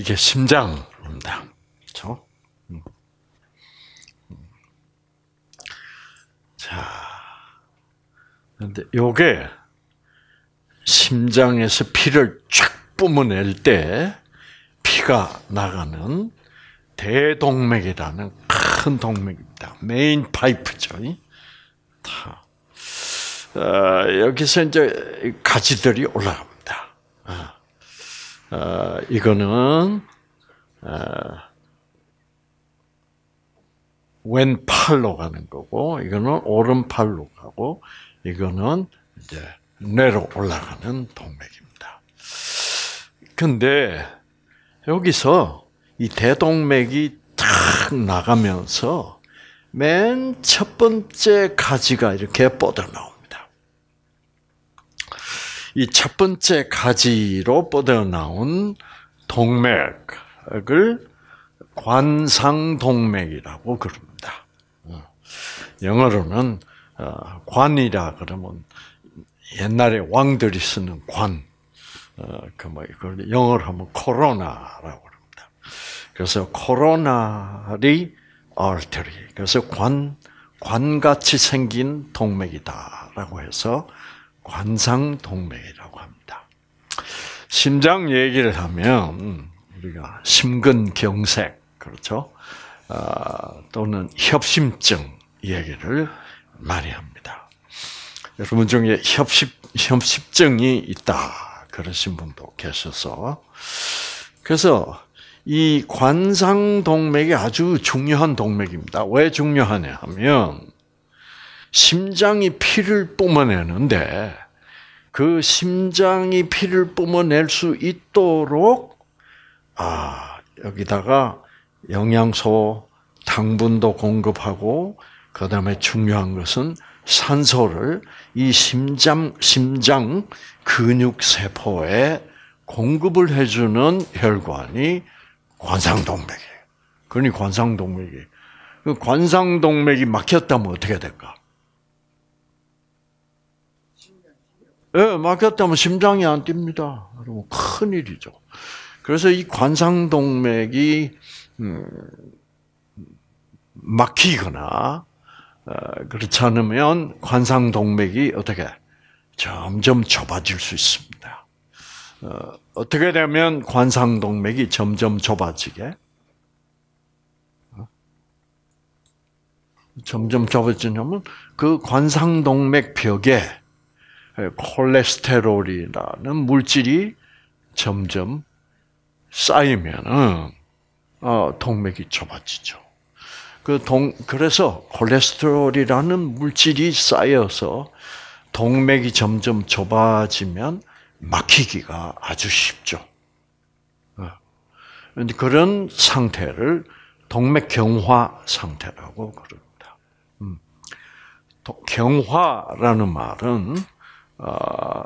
이게 심장입니다. 그렇죠? 자, 그데 요게 심장에서 피를 쫙 뿜어낼 때 피가 나가는 대동맥이라는 큰 동맥입니다. 메인 파이프죠. 다. 아, 여기서 이제 가지들이 올라갑니다. 아. 어, 이거는 어, 왼팔로 가는 거고, 이거는 오른팔로 가고, 이거는 이제 뇌로 올라가는 동맥입니다. 근데 여기서 이 대동맥이 탁 나가면서 맨 첫 번째 가지가 이렇게 뻗어나와. 이첫 번째 가지로 뻗어나온 동맥을 관상동맥이라고 그럽니다. 어. 영어로는 어, 관이라 그러면 옛날에 왕들이 쓰는 관, 어, 그뭐 이걸 영어로 하면 코로나라고 합니다. 그래서 코로나리 a r t 그래서 관 관같이 생긴 동맥이다라고 해서 관상동맥이라고 합니다. 심장 얘기를 하면 우리가 심근경색 그렇죠 아, 또는 협심증 얘기를 많이 합니다. 여러분 중에 협심 협심증이 있다 그러신 분도 계셔서 그래서 이 관상동맥이 아주 중요한 동맥입니다. 왜 중요하냐 하면 심장이 피를 뿜어내는데 그 심장이 피를 뿜어낼 수 있도록 아 여기다가 영양소, 당분도 공급하고 그 다음에 중요한 것은 산소를 이 심장 심장 근육 세포에 공급을 해주는 혈관이 관상동맥이에요. 그러니 관상동맥이 그 관상동맥이 막혔다면 어떻게 될까? 예, 막혔다면 심장이 안 뜁니다. 여러분, 큰 일이죠. 그래서 이 관상동맥이, 음, 막히거나, 어, 그렇지 않으면 관상동맥이 어떻게 점점 좁아질 수 있습니다. 어, 어떻게 되면 관상동맥이 점점 좁아지게 어? 점점 좁아지냐면 그 관상동맥 벽에 예, 콜레스테롤이라는 물질이 점점 쌓이면은 어, 동맥이 좁아지죠. 그 동, 그래서 콜레스테롤이라는 물질이 쌓여서 동맥이 점점 좁아지면 막히기가 아주 쉽죠. 어. 그런데 그런 상태를 동맥 경화 상태라고 그럽니다. 음. 경화라는 말은 아,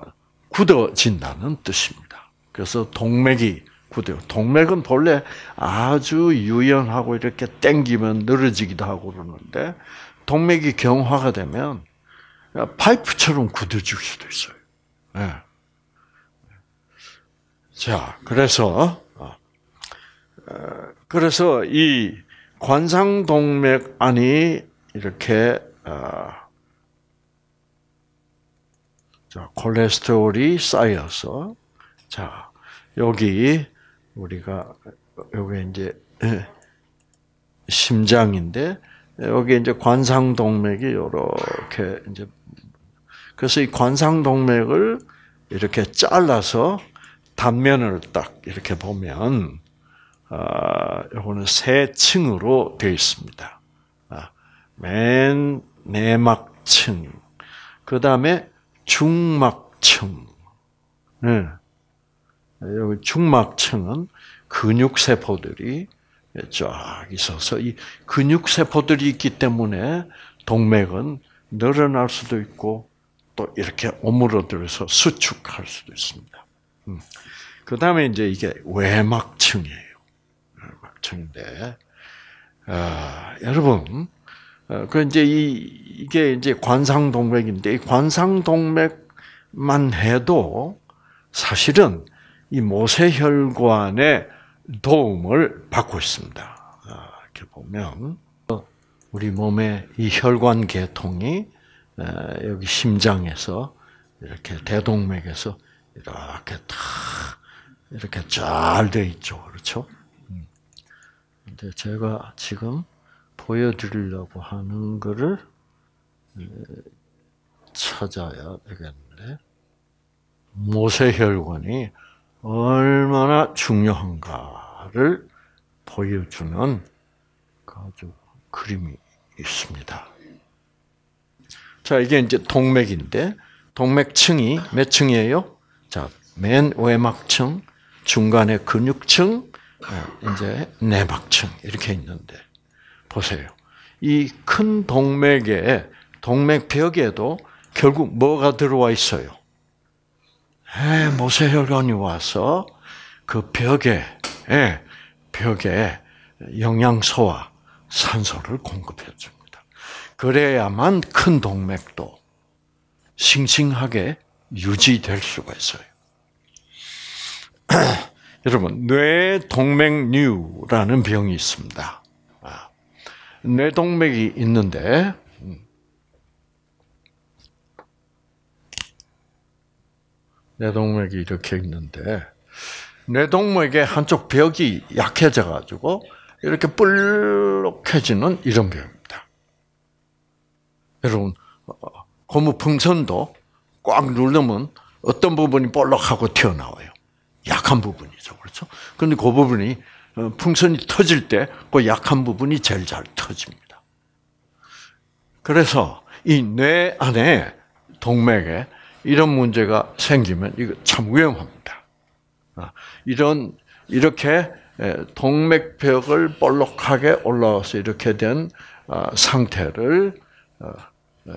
굳어진다는 뜻입니다. 그래서 동맥이 굳어요. 동맥은 본래 아주 유연하고 이렇게 땡기면 늘어지기도 하고 그러는데 동맥이 경화가 되면 파이프처럼 굳어질 수도 있어요. 네. 자, 그래서 어, 어, 그래서 이 관상동맥 안이 이렇게 어, 자, 콜레스테롤이 쌓여서 자 여기 우리가 여기 이제 심장인데 여기 이제 관상동맥이 이렇게 이제 그래서 이 관상동맥을 이렇게 잘라서 단면을 딱 이렇게 보면 아 요거는 세 층으로 되어 있습니다. 아, 맨 내막층 그 다음에 중막층. 예. 여기 중막층은 근육세포들이 쫙 있어서 이 근육세포들이 있기 때문에 동맥은 늘어날 수도 있고 또 이렇게 오므러들어서 수축할 수도 있습니다. 음. 그 다음에 이제 이게 외막층이에요. 외막층인데, 아, 여러분, 어, 그 이제 이 이게 이제 관상동맥인데 관상동맥만 해도 사실은 이 모세혈관의 도움을 받고 있습니다. 아, 이렇게 보면 우리 몸의 이 혈관 계통이 어, 여기 심장에서 이렇게 대동맥에서 이렇게 다 이렇게 잘 돼 있죠, 그렇죠? 음. 근데 제가 지금 보여드리려고 하는 것을 찾아야 되겠는데 모세혈관이 얼마나 중요한가를 보여주는 아주 그림이 있습니다. 자, 이게 이제 동맥인데 동맥층이 몇 층이에요? 자, 맨 외막층, 중간에 근육층, 어, 이제 내막층 이렇게 있는데 보세요. 이 큰 동맥에 동맥 벽에도 결국 뭐가 들어와 있어요? 에, 모세혈관이 와서 그 벽에 에, 벽에 영양소와 산소를 공급해 줍니다. 그래야만 큰 동맥도 싱싱하게 유지될 수가 있어요. 여러분, 뇌동맥류라는 병이 있습니다. 뇌동맥이 있는데 뇌동맥이 이렇게 있는데 뇌동맥의 한쪽 벽이 약해져 가지고 이렇게 볼록해지는 이런 병입니다. 여러분 고무풍선도 꽉 누르면 어떤 부분이 볼록하고 튀어나와요. 약한 부분이죠. 그렇죠? 근데 그 부분이 어, 풍선이 터질 때 그 약한 부분이 제일 잘 터집니다. 그래서 이 뇌 안에 동맥에 이런 문제가 생기면 이거 참 위험합니다. 어, 이런 이렇게 동맥벽을 볼록하게 올라와서 이렇게 된 어, 상태를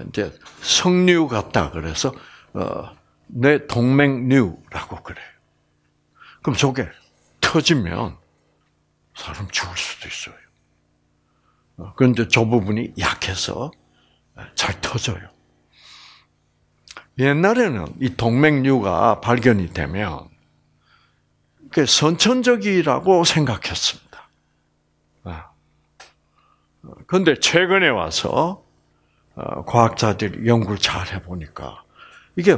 이제 성류 같다 그래서 뇌 동맥류라고 그래요. 그럼 저게 터지면 사람 죽을 수도 있어요. 어, 그런데 저 부분이 약해서 어, 잘 터져요. 옛날에는 이 동맥류가 발견이 되면 선천적이라고 생각했습니다. 어, 그런데 최근에 와서 과학자들이 연구를 잘 해보니까 이게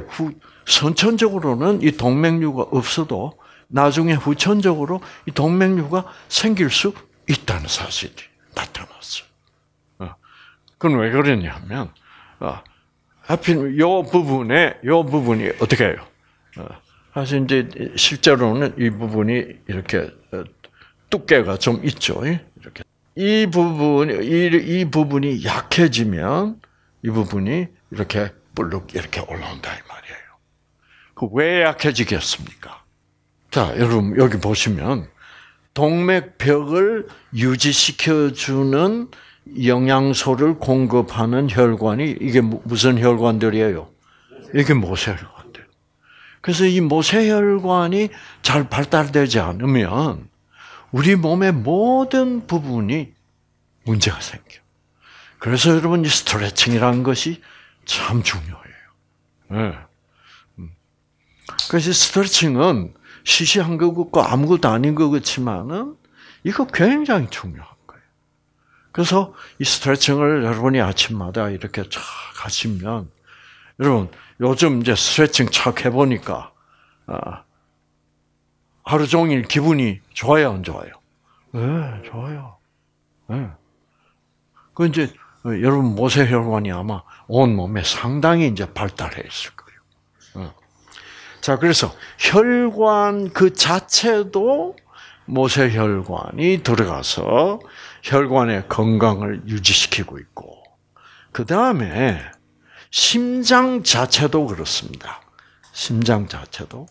선천적으로는 이 동맥류가 없어도 나중에 후천적으로 이 동맥류가 생길 수 있다는 사실이 나타났어요. 어. 그건 왜 그러냐면 어, 하필 요 부분에 요 부분이 어떻게 해요? 어, 사실 이제 실제로는 이 부분이 이렇게 두께가 좀 있죠. 예? 이렇게 이 부분 이, 이 부분이 약해지면 이 부분이 이렇게 블룩 이렇게 올라온다 이 말이에요. 그왜 약해지겠습니까? 자, 여러분 여기 보시면 동맥벽을 유지시켜주는 영양소를 공급하는 혈관이 이게 무슨 혈관들이에요? 이게 모세혈관들. 그래서 이 모세혈관이 잘 발달되지 않으면 우리 몸의 모든 부분이 문제가 생겨. 그래서 여러분 이 스트레칭이라는 것이 참 중요해요. 네. 음. 그래서 스트레칭은 시시한 거고 아무것도 아닌 것같지만은 이거 굉장히 중요한 거예요. 그래서 이 스트레칭을 여러분이 아침마다 이렇게 쫙 하시면 여러분 요즘 이제 스트레칭 착 해보니까 아, 하루 종일 기분이 좋아요, 안 좋아요? 네, 좋아요. 네. 그 이제 어, 여러분 모세혈관이 아마 온 몸에 상당히 이제 발달해 있을 거예요. 자, 그래서 혈관 그 자체도 모세혈관이 들어가서 혈관의 건강을 유지시키고 있고, 그 다음에 심장 자체도 그렇습니다. 심장 자체도.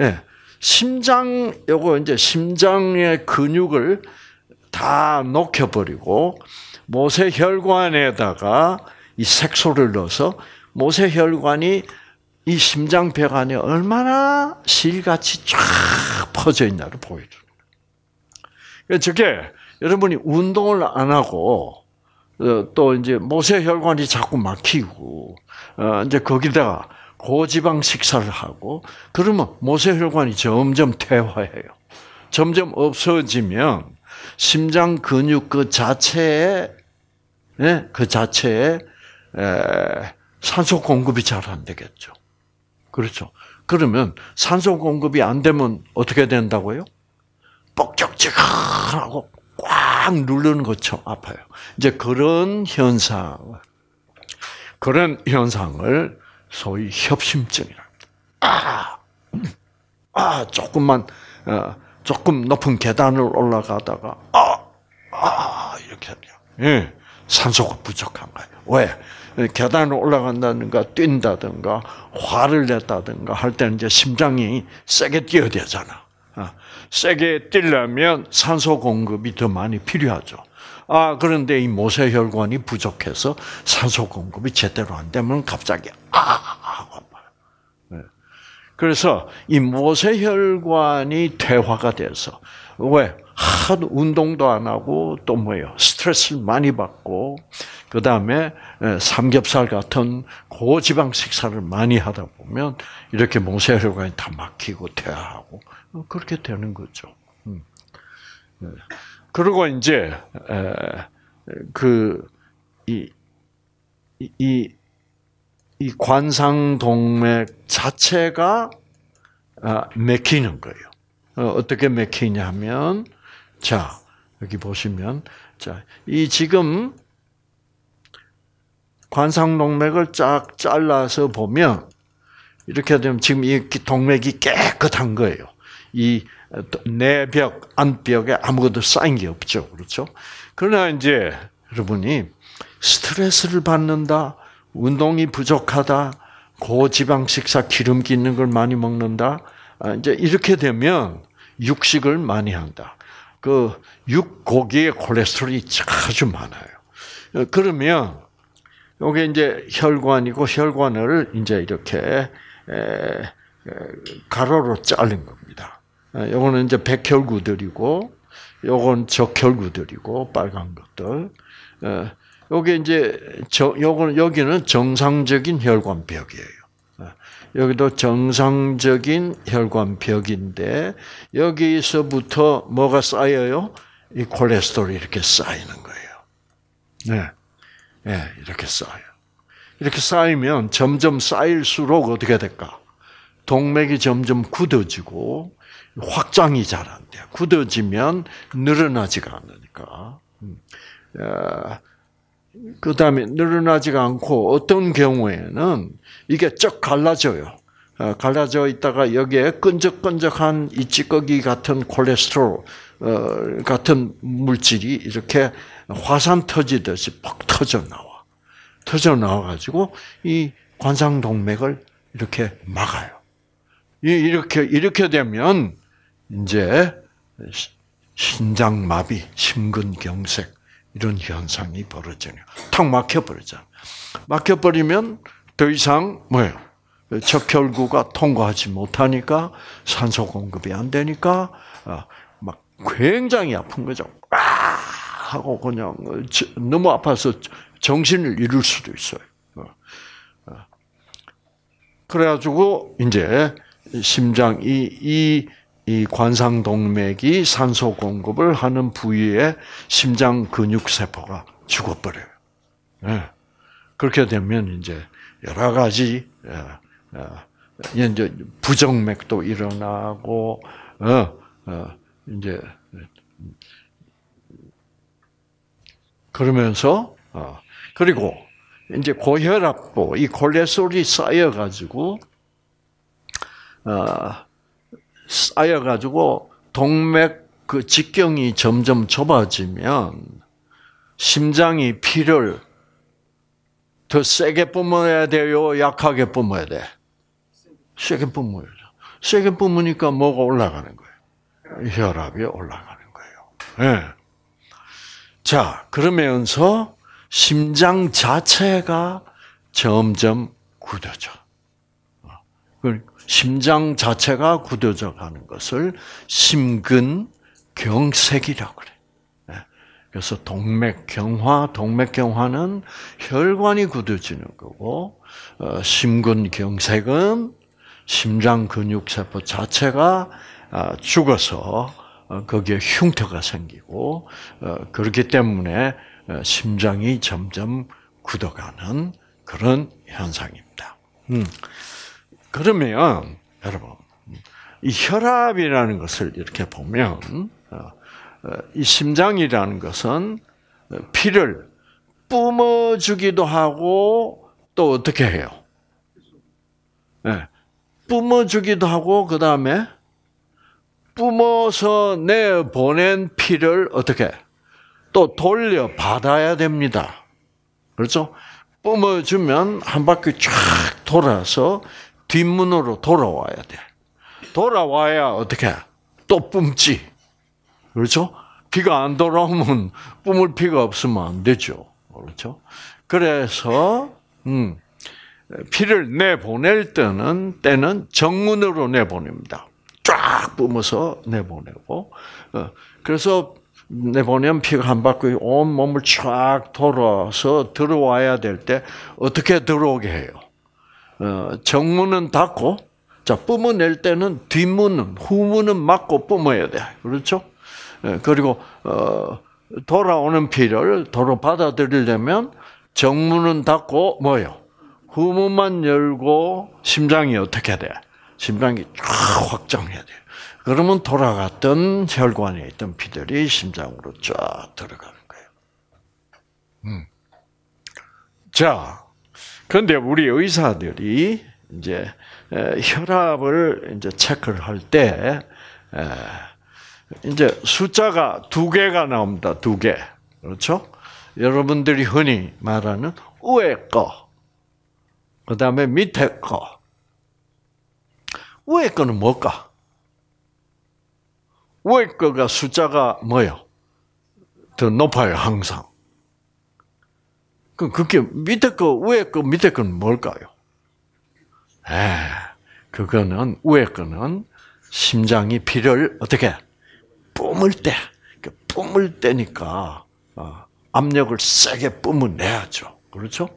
예. 네, 심장, 요거 이제 심장의 근육을 다 녹여버리고, 모세혈관에다가 이 색소를 넣어서 모세혈관이 이 심장벽 안에 얼마나 실같이 쫙 퍼져 있나를 보여주는 거예요. 그러니까 저게 여러분이 운동을 안 하고 어, 또 이제 모세혈관이 자꾸 막히고 어, 이제 거기다가 고지방 식사를 하고 그러면 모세혈관이 점점 퇴화해요. 점점 없어지면 심장 근육 그 자체에 예, 그 자체에 산소 공급이 잘 안 되겠죠. 그렇죠. 그러면 산소 공급이 안 되면 어떻게 된다고요? 뻑적지근하고 꽉 누르는 것처럼 아파요. 이제 그런 현상, 그런 현상을 소위 협심증이라고 아, 아, 조금만, 어, 조금 높은 계단을 올라가다가, 아, 아, 이렇게 하냐. 예, 산소가 부족한 거예요. 왜? 계단을 올라간다든가 뛴다든가 화를 냈다든가 할 때는 이제 심장이 세게 뛰어야 되잖아. 세게 뛰려면 산소 공급이 더 많이 필요하죠. 아, 그런데 이 모세혈관이 부족해서 산소 공급이 제대로 안 되면 갑자기 아! 하고 말. 파 그래서 이 모세혈관이 퇴화가 돼서 왜? 하도 운동도 안 하고 또 뭐예요? 스트레스를 많이 받고 그 다음에 예, 삼겹살 같은 고지방 식사를 많이 하다 보면 이렇게 모세혈관이 다 막히고 퇴화하고 어, 그렇게 되는 거죠. 음. 예. 그리고 이제 그이이 이, 이 관상동맥 자체가 아, 맥히는 거예요. 어, 어떻게 맥히냐면 자 여기 보시면 자이 지금 관상동맥을 쫙 잘라서 보면 이렇게 되면 지금 이 동맥이 깨끗한 거예요. 이 내벽 안벽에 아무것도 쌓인 게 없죠, 그렇죠? 그러나 이제 여러분이 스트레스를 받는다, 운동이 부족하다, 고지방 식사, 기름기 는걸 많이 먹는다. 아, 이제 이렇게 되면 육식을 많이 한다. 그 육고기에 콜레스테롤이 아주 많아요. 어, 그러면 요게 이제 혈관이고 혈관을 이제 이렇게 가로로 자른 겁니다. 요거는 이제 백혈구들이고 요건 적혈구들이고 빨간 것들. 요게 이제 저 요거는 여기는 정상적인 혈관벽이에요. 여기도 정상적인 혈관벽인데 여기서부터 뭐가 쌓여요? 이 콜레스테롤이 이렇게 쌓이는 거예요. 네. 예, 이렇게 쌓여요. 이렇게 쌓이면 점점 쌓일수록 어떻게 될까? 동맥이 점점 굳어지고 확장이 잘 안돼 굳어지면 늘어나지가 않으니까. 음. 아, 그 다음에 늘어나지가 않고 어떤 경우에는 이게 쩍 갈라져요. 아, 갈라져 있다가 여기에 끈적끈적한 이 찌꺼기 같은 콜레스테롤, 어, 같은 물질이 이렇게 화산 터지듯이 퍽 터져 나와. 터져 나와가지고 이 관상동맥을 이렇게 막아요. 이렇게, 이렇게 되면 이제 신장마비, 심근경색, 이런 현상이 벌어지네요. 탁 막혀버리잖아. 요 막혀버리면 더 이상, 뭐예요? 적혈구가 통과하지 못하니까 산소 공급이 안 되니까 어, 굉장히 아픈 거죠. 아 하고 그냥 너무 아파서 정신을 잃을 수도 있어요. 어, 어. 그래가지고 이제 심장 이이 이 관상동맥이 산소 공급을 하는 부위에 심장 근육 세포가 죽어버려요. 예. 그렇게 되면 이제 여러 가지 어, 이제 부정맥도 일어나고 이제 그러면서 어, 그리고 이제 고혈압도 이 콜레스테롤이 쌓여가지고 어, 쌓여가지고 동맥 그 직경이 점점 좁아지면 심장이 피를 더 세게 뿜어야 돼요? 약하게 뿜어야 돼? 세게 뿜어야 돼. 세게 뿜으니까 뭐가 올라가는 거야. 혈압이 올라가는 거예요. 네. 자, 그러면서 심장 자체가 점점 굳어져. 그 심장 자체가 굳어져 가는 것을 심근경색이라고 그래. 예. 그래서 동맥경화, 동맥경화는 혈관이 굳어지는 거고, 어, 심근경색은 심장 근육세포 자체가 아, 죽어서 어, 거기에 흉터가 생기고 어, 그렇기 때문에 어, 심장이 점점 굳어가는 그런 현상입니다. 음. 그러면 여러분 이 혈압이라는 것을 이렇게 보면 이 심장이라는 것은 피를 뿜어주기도 하고 또 어떻게 해요? 네. 뿜어주기도 하고 그 다음에 뿜어서 내보낸 피를 어떻게 또 돌려받아야 됩니다. 그렇죠? 뿜어주면 한 바퀴 쫙 돌아서 뒷문으로 돌아와야 돼. 돌아와야 어떻게 또 뿜지. 그렇죠? 피가 안 돌아오면 뿜을 피가 없으면 안 되죠. 그렇죠? 그래서 음, 피를 내보낼 때는 때는 정문으로 내보냅니다. 쫙 뿜어서 내보내고 어, 그래서 내보내면 피가 한 바퀴 온 몸을 쫙 돌아서 들어와야 될 때 어떻게 들어오게 해요? 어, 정문은 닫고 자 뿜어낼 때는 뒷문은 후문은 막고 뿜어야 돼 그렇죠? 예, 그리고 어, 돌아오는 피를 도로 받아들이려면 정문은 닫고 뭐요? 후문만 열고 심장이 어떻게 돼? 심장이 쫙 확장해야 돼요. 그러면 돌아갔던 혈관에 있던 피들이 심장으로 쫙 들어가는 거예요. 음. 자, 그런데 우리 의사들이 이제 혈압을 이제 체크를 할때 이제 숫자가 두 개가 나옵니다. 두 개. 그렇죠? 여러분들이 흔히 말하는 위에 거. 그다음에 밑에 거. 위에 거는 뭘까? 위에 거가 숫자가 뭐요? 더 높아요, 항상. 그, 그게 밑에 거, 위에 거, 밑에 건 뭘까요? 에, 그거는, 위 거는 심장이 피를 어떻게 뿜을 때, 그 뿜을 때니까 어, 압력을 세게 뿜어내야죠. 그렇죠?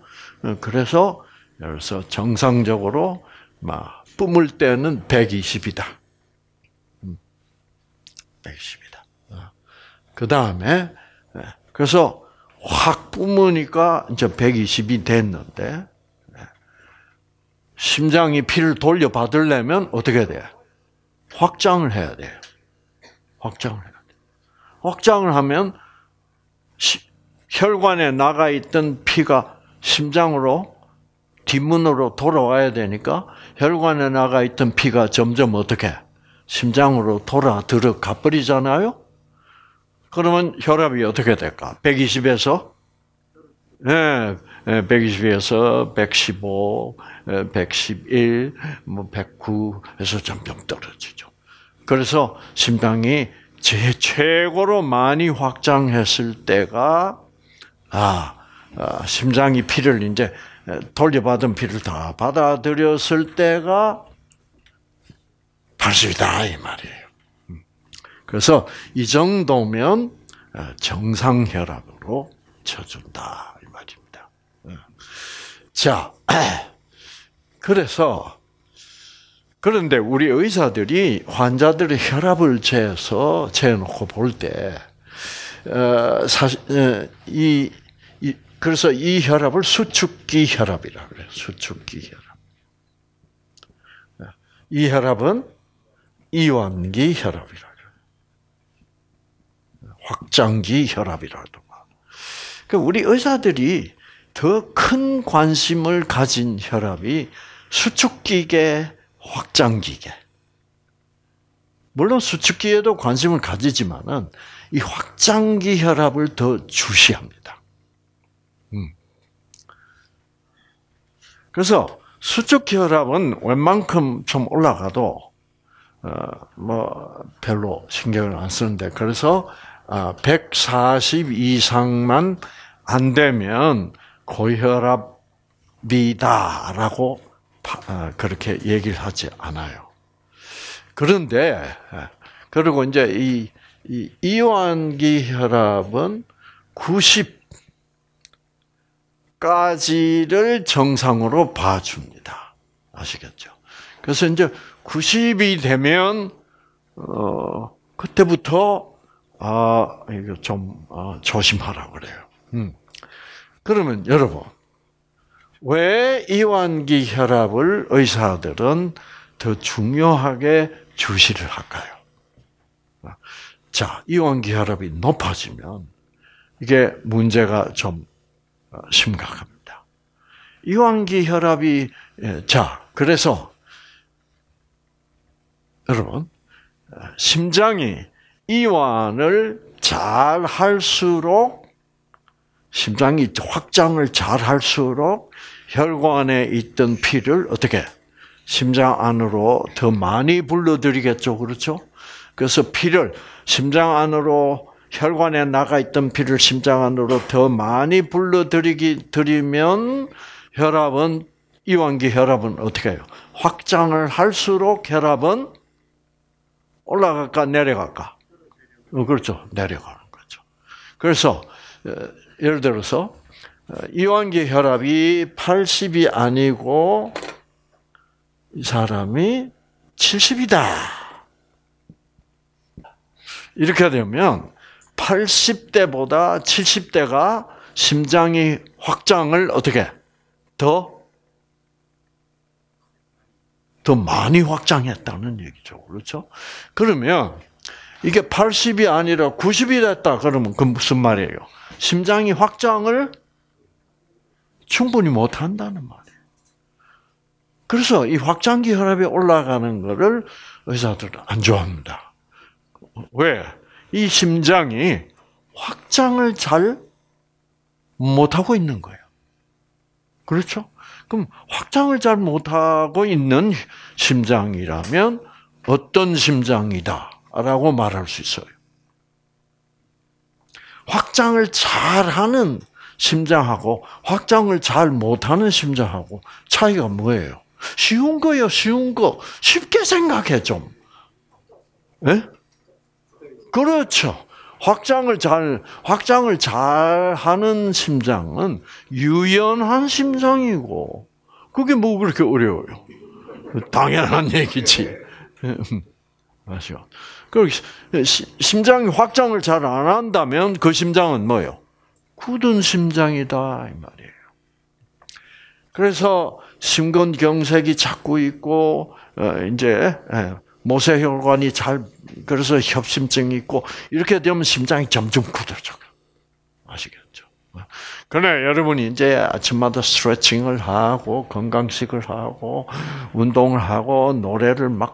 어, 그래서 예를 서 정상적으로 막 뿜을 때는 120이다. 120이다. 어. 그 다음에, 예. 그래서 확 뿜으니까 이제 120이 됐는데, 예. 심장이 피를 돌려받으려면 어떻게 돼? 확장을 해야 돼. 확장을 해야 돼. 확장을 하면 시, 혈관에 나가 있던 피가 심장으로 뒷문으로 돌아와야 되니까 혈관에 나가 있던 피가 점점 어떻게 심장으로 돌아 들어가 버리잖아요? 그러면 혈압이 어떻게 될까? 120에서? 예, 120에서 115, 111, 뭐 109에서 점점 떨어지죠. 그래서 심장이 제 최고로 많이 확장했을 때가, 아, 아 심장이 피를 이제 돌려받은 피를 다 받아들였을 때가 할수 있다 이 말이에요. 그래서 이 정도면 어, 정상 혈압으로 쳐준다 이 말입니다. 어. 자, 그래서 그런데 우리 의사들이 환자들의 혈압을 재서 재놓고 볼 때, 어, 사실 이, 그래서 이 혈압을 수축기 혈압이라 그래. 수축기 혈압. 이 혈압은 이완기 혈압이라고. 확장기 혈압이라도. 그 우리 의사들이 더 큰 관심을 가진 혈압이 수축기계, 확장기계. 물론 수축기에도 관심을 가지지만은 이 확장기 혈압을 더 주시합니다. 음. 그래서 수축 기 혈압은 웬만큼 좀 올라가도 어, 뭐 별로 신경을 안 쓰는데 그래서 140 아, 이상만 안 되면 고혈압이다라고 어, 그렇게 얘기를 하지 않아요. 그런데 예, 그리고 이제 이, 이 이완기 혈압은 90까지를 정상으로 봐줍니다. 아시겠죠? 그래서 이제 90이 되면 어, 그때부터 아 이거 좀 아, 조심하라 그래요. 음. 그러면 여러분 왜 이완기 혈압을 의사들은 더 중요하게 주시를 할까요? 자, 이완기 혈압이 높아지면 이게 문제가 좀 어, 심각합니다. 이완기 혈압이 예, 자, 그래서 여러분, 심장이 이완을 잘 할수록 심장이 확장을 잘 할수록 혈관에 있던 피를 어떻게 심장 안으로 더 많이 불러들이겠죠, 그렇죠? 그래서 피를 심장 안으로 혈관에 나가 있던 피를 심장 안으로 더 많이 불러들이기 들이면 혈압은 이완기 혈압은 어떻게 해요? 확장을 할수록 혈압은 올라갈까 내려갈까? 어, 그렇죠. 내려가는 거죠. 그래서 어, 예를 들어서 어, 이완기 혈압이 80이 아니고 이 사람이 70이다. 이렇게 되면 80대보다 70대가 심장이 확장을 어떻게 더더 많이 확장했다는 얘기죠. 그렇죠? 그러면 이게 80이 아니라 90이 됐다 그러면 그 무슨 말이에요? 심장이 확장을 충분히 못 한다는 말이에요. 그래서 이 확장기 혈압이 올라가는 것을 의사들은 안 좋아합니다. 왜? 이 심장이 확장을 잘 못하고 있는 거예요. 그렇죠? 그럼 확장을 잘 못하고 있는 심장이라면 어떤 심장이다라고 말할 수 있어요. 확장을 잘하는 심장하고 확장을 잘 못하는 심장하고 차이가 뭐예요? 쉬운 거요, 쉬운 거. 쉽게 생각해 좀. 예? 네? 그렇죠. 확장을 잘 확장을 잘 하는 심장은 유연한 심장이고 그게 뭐 그렇게 어려워요? 당연한 얘기지. 아시죠? 그 심장이 확장을 잘 안 한다면 그 심장은 뭐요? 굳은 심장이다 이 말이에요. 그래서 심근경색이 자꾸 있고 어, 이제 예, 모세혈관이 잘 그래서 협심증이 있고 이렇게 되면 심장이 점점 굳어져. 아시겠죠? 그래 여러분이 이제 아침마다 스트레칭을 하고 건강식을 하고 운동을 하고 노래를 막잘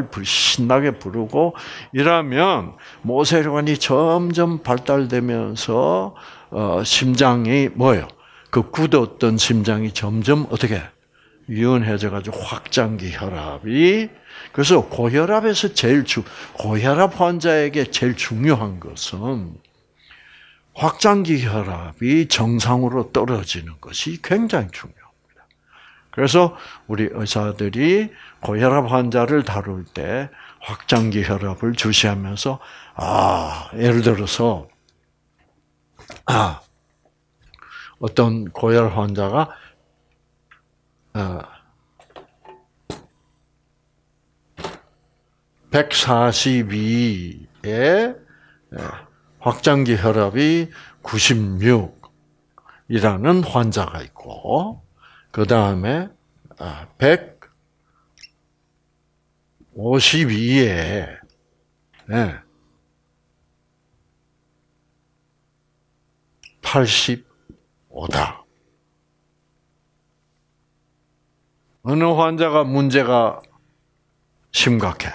뭐 신나게 부르고 이러면 모세혈관이 점점 발달되면서 어, 심장이 뭐예요? 그 굳었던 심장이 점점 어떻게 유연해져 가지고 확장기 혈압이 그래서 고혈압에서 제일 주, 고혈압 환자에게 제일 중요한 것은 확장기 혈압이 정상으로 떨어지는 것이 굉장히 중요합니다. 그래서 우리 의사들이 고혈압 환자를 다룰 때 확장기 혈압을 주시하면서 아, 예를 들어서 아, 어떤 고혈 환자가 어, 142에 예, 확장기 혈압이 96이라는 환자가 있고, 그 다음에 152에 아, 85다. 예, 어느 환자가 문제가 심각해?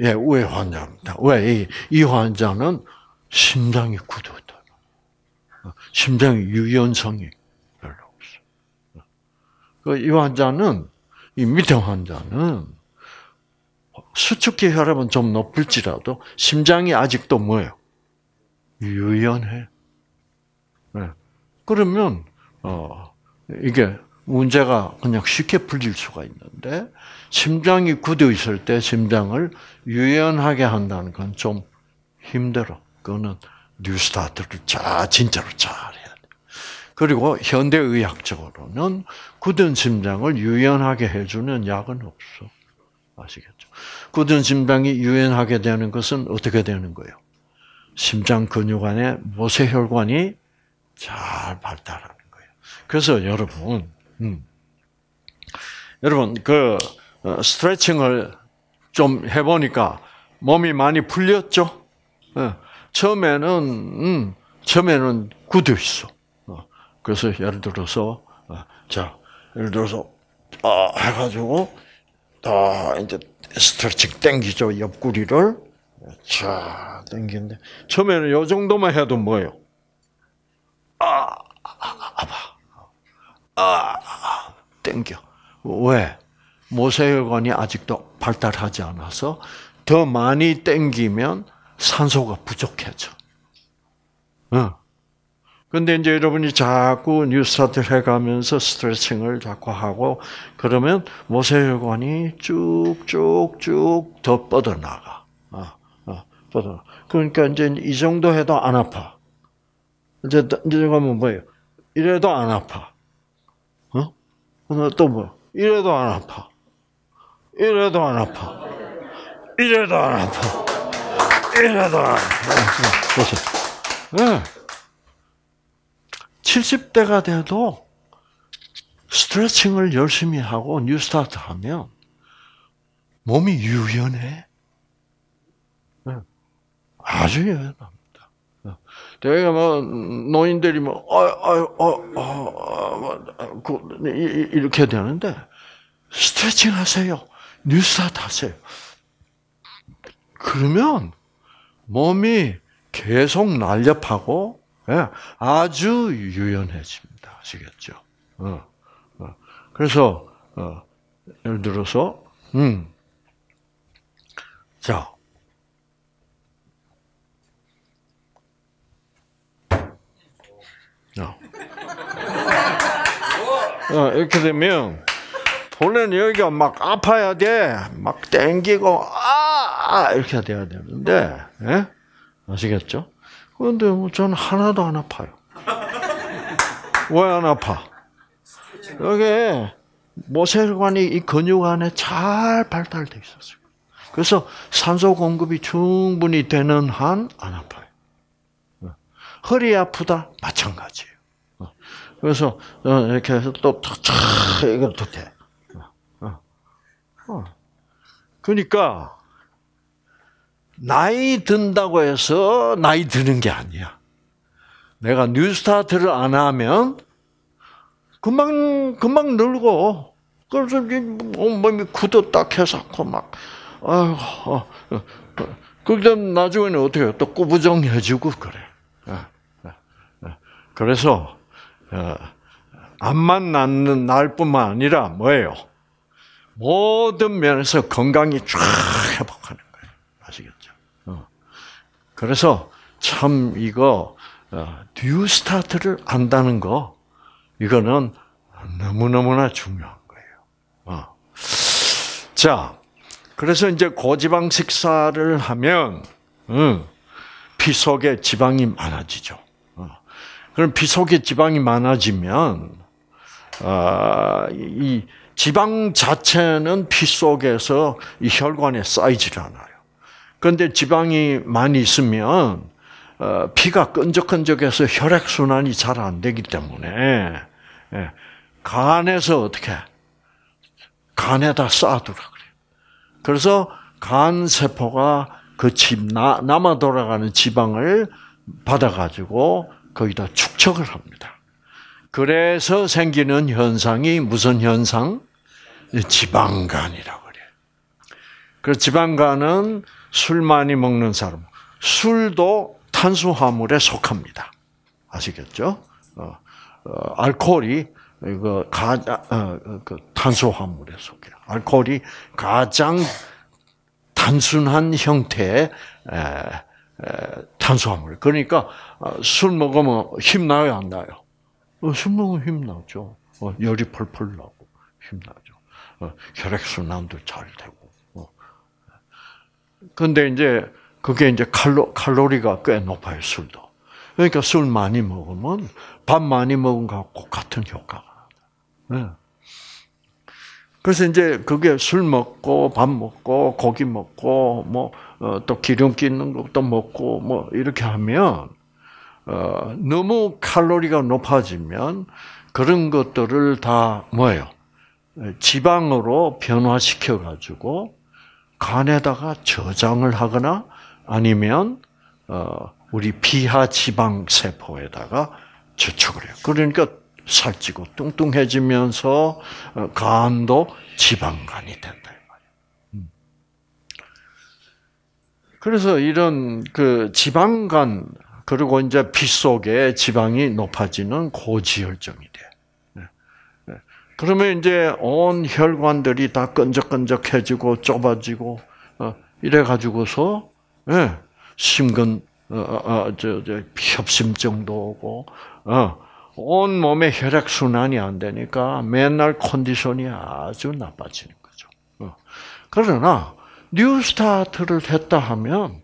예, 왜 환자입니다. 왜? 이, 이 환자는 심장이 굳었다. 심장 유연성이 별로 없어. 그 이 환자는, 이 밑에 환자는 수축기 혈압은 좀 높을지라도 심장이 아직도 뭐예요? 유연해. 예. 그러면, 어, 이게 문제가 그냥 쉽게 풀릴 수가 있는데 심장이 굳어 있을 때 심장을 유연하게 한다는 건 좀 힘들어. 그거는 뉴스타트를 잘 진짜로 잘해야 돼. 그리고 현대 의학적으로는 굳은 심장을 유연하게 해주는 약은 없어. 아시겠죠? 굳은 심장이 유연하게 되는 것은 어떻게 되는 거예요? 심장 근육 안에 모세혈관이 잘 발달하는 거예요. 그래서 여러분 음. 여러분 그 어, 스트레칭을 좀 해보니까 몸이 많이 풀렸죠. 예. 처음에는 음, 처음에는 굳어 있어. 어, 그래서 예를 들어서 어, 자 예를 들어서 아, 해가지고 다 이제 스트레칭 땡기죠 옆구리를 자 땡기는데 처음에는 요 정도만 해도 뭐요아 아, 땡겨. 왜? 모세혈관이 아직도 발달하지 않아서 더 많이 땡기면 산소가 부족해져. 응. 어. 근데 이제 여러분이 자꾸 뉴스타트를 해가면서 스트레칭을 자꾸 하고 그러면 모세혈관이 쭉쭉쭉 더 뻗어나가. 어, 어, 뻗어. 그러니까 이제 이 정도 해도 안 아파. 이제 이제 가면 뭐예요? 이래도 안 아파. 그러면 또 뭐? 이래도 안 아파. 이래도 안 아파. 이래도 안 아파. 이래도 안 아파. 그 그렇죠. 70대가 돼도 스트레칭을 열심히 하고 뉴 스타트 하면 몸이 유연해. 네. 아주 유연합니다. 되게 뭐 노인들이 뭐 아유 아유 아유 이렇게 되는데 스트레칭 하세요. 뉴스타트 하세요. 그러면 몸이 계속 날렵하고 예, 아주 유연해집니다. 아시겠죠? 어, 어. 그래서 어, 예를 들어서 음. 자 어. 어, 이렇게 되면 본래는 여기가 막 아파야 돼. 막 땡기고 아, 아 이렇게 돼야 되는데 예? 아시겠죠? 그런데 뭐 저는 하나도 안 아파요. 왜 안 아파? 여기 모세혈관이 이 근육 안에 잘 발달돼 있었어요. 그래서 산소 공급이 충분히 되는 한 안 아파요. 허리 아프다 마찬가지예요. 어. 그래서 어, 이렇게 해서 또촥 이것도 돼. 그러니까 나이 든다고 해서 나이 드는 게 아니야. 내가 뉴스타트를 안 하면 금방 금방 늙어. 그래서 몸이 굳었다 해서막 그 아이고. 어, 그다 나중에는 어떻게 또 꾸부정해지고 그래. 그래서 안 어, 만나는 날뿐만 아니라 뭐예요? 모든 면에서 건강이 쫙 회복하는 거예요. 아시겠죠? 어. 그래서 참 이거 뉴 어, 스타트를 안다는 거 이거는 너무너무나 중요한 거예요. 자, 그래서 이제 고지방 식사를 하면 피 속에 지방이 많아지죠. 그럼 피속에 지방이 많아지면 아, 이 지방 자체는 피 속에서 이 혈관에 쌓이질 않아요. 그런데 지방이 많이 있으면 피가 어, 끈적끈적해서 혈액 순환이 잘 안 되기 때문에 예, 간에서 어떻게 간에다 쌓아두라 그래요. 그래서 간 세포가 그 집 남아 돌아가는 지방을 받아가지고 거기다 축척을 합니다. 그래서 생기는 현상이 무슨 현상? 지방간이라고 그래요. 그 지방간은 술 많이 먹는 사람, 술도 탄수화물에 속합니다. 아시겠죠? 어, 어, 알코올이 이거 가장 어, 그 탄수화물에 속해. 알코올이 가장 단순한 형태의 에, 탄수화물. 그러니까 어, 술 먹으면 힘 나요, 안 나요? 술 먹으면 힘 나죠. 어, 열이 펄펄 나고 힘 나죠. 어, 혈액순환도 잘 되고. 근데 이제 그게 이제 칼로, 칼로리가 꽤 높아요, 술도. 그러니까 술 많이 먹으면 밥 많이 먹은 거하같은 효과가 네. 그래서 이제 그게 술 먹고 밥 먹고 고기 먹고 뭐 어, 또 기름기 있는 것도 먹고 뭐 이렇게 하면 어, 너무 칼로리가 높아지면 그런 것들을 다 뭐예요? 지방으로 변화시켜 가지고 간에다가 저장을 하거나 아니면 어, 우리 비하 지방 세포에다가 저축을 해요. 그러니까 살찌고 뚱뚱해지면서 간도 지방간이 된다. 그래서 이런 그 지방간 그리고 이제 피 속에 지방이 높아지는 고지혈증이 돼. 네. 네. 그러면 이제 온 혈관들이 다 끈적끈적해지고 좁아지고 어, 이래 가지고서 예. 심근 어저저 어, 어, 협심증도 오고 어온 몸의 혈액 순환이 안 되니까 맨날 컨디션이 아주 나빠지는 거죠. 그러나 뉴 스타트를 했다 하면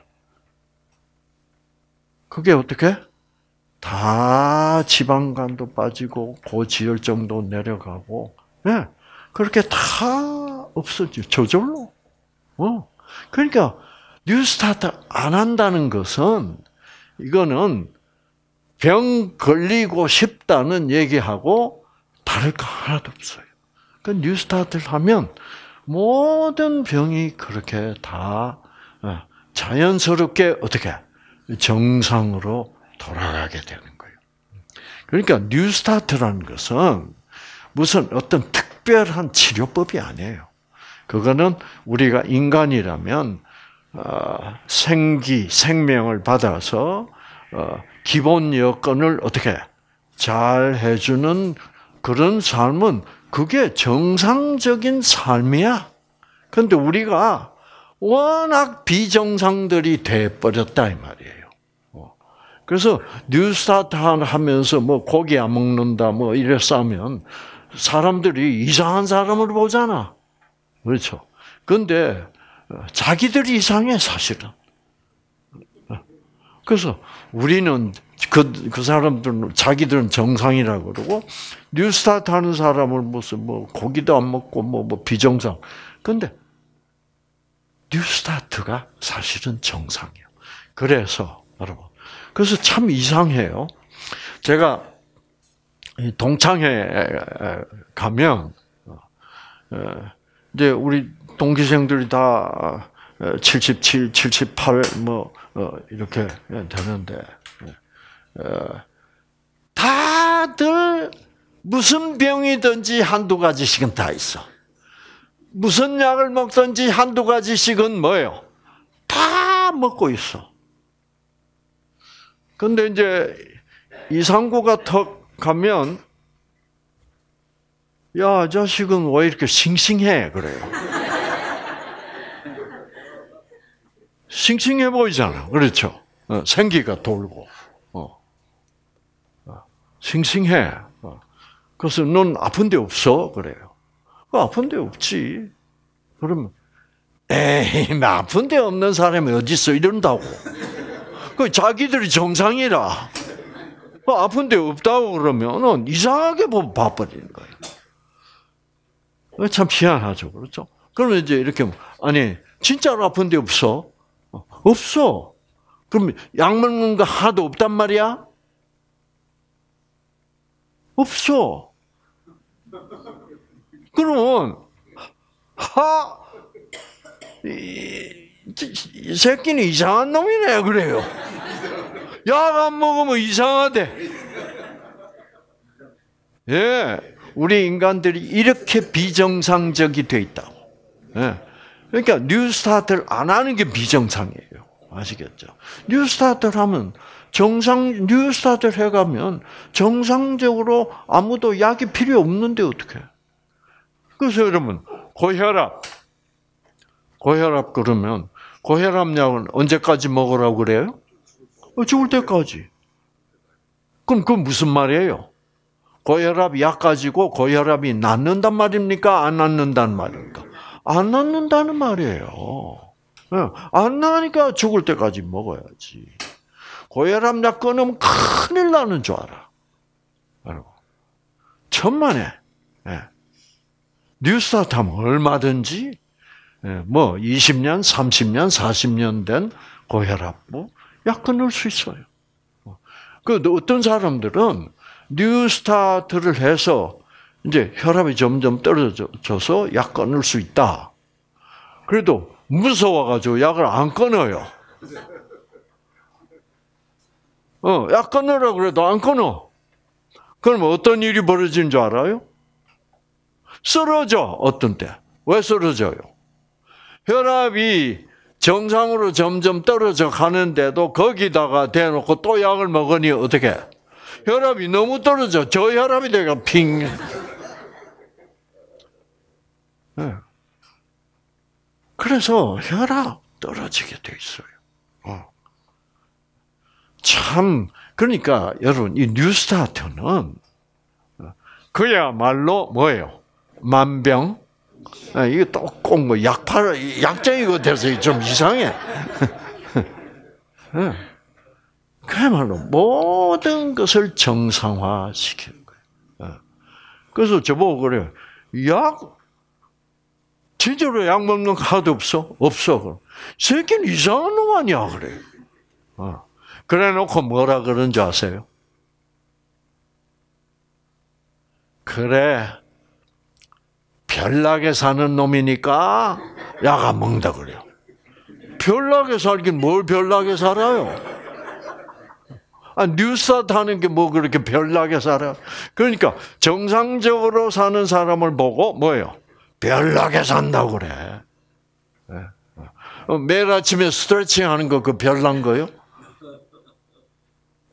그게 어떻게? 다 지방간도 빠지고 고지혈증도 내려가고 네. 그렇게 다 없어지 저절로. 어. 그러니까 뉴스타트 안 한다는 것은 이거는 병 걸리고 싶다는 얘기하고 다를 거 하나도 없어요. 그 뉴스타트를 하면 모든 병이 그렇게 다 어, 자연스럽게 어떻게 정상으로 돌아가게 되는 거예요. 그러니까 뉴스타트라는 것은 무슨 어떤 특별한 치료법이 아니에요. 그거는 우리가 인간이라면 어, 생기, 생명을 받아서 어, 기본 여건을 어떻게 잘 해주는 그런 삶은 그게 정상적인 삶이야. 근데 우리가 워낙 비정상들이 돼버렸다, 이 말이에요. 어. 그래서 뉴스타트 하면서 뭐 고기 안 먹는다, 뭐 이랬어 면 사람들이 이상한 사람을 보잖아. 그렇죠. 근데 자기들이 이상해, 사실은. 어. 그래서 우리는 그, 그 사람들은 자기들은 정상이라고 그러고, 뉴스타트 하는 사람을 무슨 뭐 고기도 안 먹고 뭐, 뭐 비정상. 근데, 뉴스타트가 사실은 정상이에요. 그래서, 여러분. 그래서 참 이상해요. 제가 동창회 가면, 어, 이제 우리 동기생들이 다 77, 어, 78, 뭐, 어, 이렇게 되는데, 어, 다들 무슨 병이든지 한두 가지씩은 다 있어. 무슨 약을 먹든지 한두 가지씩은 뭐예요? 다 먹고 있어. 근데 이제 이상구가 턱 가면 야, 자식은 왜 이렇게 싱싱해? 그래요. 싱싱해 보이잖아. 그렇죠? 어, 생기가 돌고. 싱싱해. 어. 그래서 넌 아픈 데 없어? 그래요. 어, 아픈 데 없지. 그러면 에이 나 아픈 데 없는 사람이 어디 있어 이런다고. 그 자기들이 정상이라. 어, 아픈 데 없다고 그러면 이상하게 뭐 봐버리는 거예요. 참 희한하죠, 그렇죠? 그러면 이제 이렇게 뭐, 아니 진짜로 아픈 데 없어? 없어. 그럼 약 먹는 거 하나도 없단 말이야? 없어. 그러면 하 이, 이 새끼는 이상한 놈이네 그래요. 약안 먹으면 이상하대. 예, 우리 인간들이 이렇게 비정상적이 돼 있다고. 예. 그러니까 뉴스타트를 안 하는 게 비정상이에요. 아시겠죠? 뉴스타트를 하면 정상 뉴스타를 해가면 정상적으로 아무도 약이 필요 없는데 어떻게? 그래서 여러분 고혈압, 고혈압 그러면 고혈압 약은 언제까지 먹으라고 그래요? 어, 죽을 때까지. 그럼 그 무슨 말이에요? 고혈압 약 가지고 고혈압이 낫는단 말입니까? 안 낫는단 말입니까? 안 낫는다는 말이에요. 어, 안 나니까 죽을 때까지 먹어야지. 고혈압 약 끊으면 큰일 나는 줄 알아. 알고. 천만에, 예. 뉴스타탐 얼마든지, 예, 뭐, 20년, 30년, 40년 된 고혈압, 뭐, 약 끊을 수 있어요. 뭐. 그, 어떤 사람들은 뉴 스타트를 해서 이제 혈압이 점점 떨어져서 약 끊을 수 있다. 그래도 무서워가지고 약을 안 끊어요. 어, 야, 끊으라 그래도 안 끊어. 그럼 어떤 일이 벌어진 줄 알아요? 쓰러져, 어떤 때. 왜 쓰러져요? 혈압이 정상으로 점점 떨어져 가는데도 거기다가 대놓고 또 약을 먹으니 어떻게? 혈압이 너무 떨어져. 저혈압이 내가 핑. 네. 그래서 혈압 떨어지게 돼 있어요. 참, 그러니까 여러분, 이 뉴스타트는 그야말로 뭐예요? 만병? 아, 이게 또꼭뭐 약팔, 약쟁이가 돼서 좀 이상해. 예. 그야말로 모든 것을 정상화 시키는 거예요. 예. 그래서 저보고 그래 약, 진짜로 약 먹는 거하 없어? 없어. 그럼. 새끼는 이상한 놈 아니야, 그래. 어. 그래 놓고 뭐라 그런 줄 아세요? 그래, 별나게 사는 놈이니까 야가 먹는다 그래요. 별나게 살긴 뭘 별나게 살아요? 아, 뉴스타트 하는 게 뭐 그렇게 별나게 살아? 요 그러니까 정상적으로 사는 사람을 보고 뭐예요? 별나게 산다고 그래. 예. 어, 매일 아침에 스트레칭 하는 거 그 별난 거요?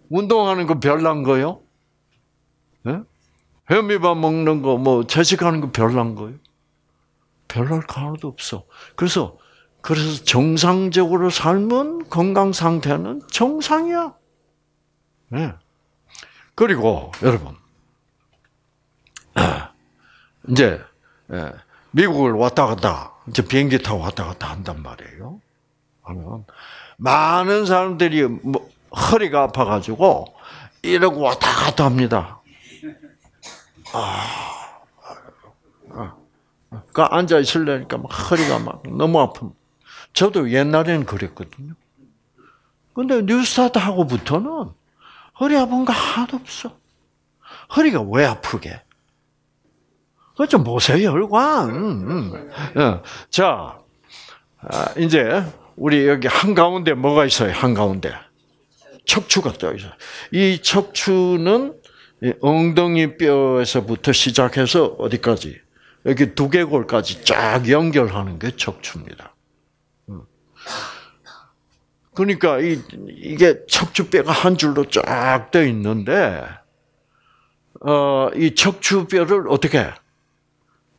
운동하는 거 별난 거요? 네? 예? 현미밥 먹는 거, 뭐, 채식하는 거 별난 거요? 별날 하나도 없어. 그래서, 그래서 정상적으로 삶은 건강 상태는 정상이야. 네. 그리고, 여러분, 이제, 예, 미국을 왔다 갔다, 이제 비행기 타고 왔다 갔다 한단 말이에요. 하면, 많은 사람들이, 뭐, 허리가 아파가지고 이러고 왔다 갔다 합니다. 아, 아, 아. 그 앉아 있으려니까 막 허리가 막 너무 아픔. 저도 옛날에는 그랬거든요. 근데 뉴스타트 하고부터는 허리 아픈 거 하나도 없어. 허리가 왜 아프게? 그좀 보세요, 혈관. 음. 네. 자, 아, 이제 우리 여기 한가운데 뭐가 있어요, 한가운데? 척추가 떠 있어요. 이 척추는 엉덩이 뼈에서부터 시작해서 어디까지 여기 두개골까지 쫙 연결하는 게 척추입니다. 음. 그러니까 이, 이게 척추뼈가 한 줄로 쫙떠 있는데 어, 이 척추뼈를 어떻게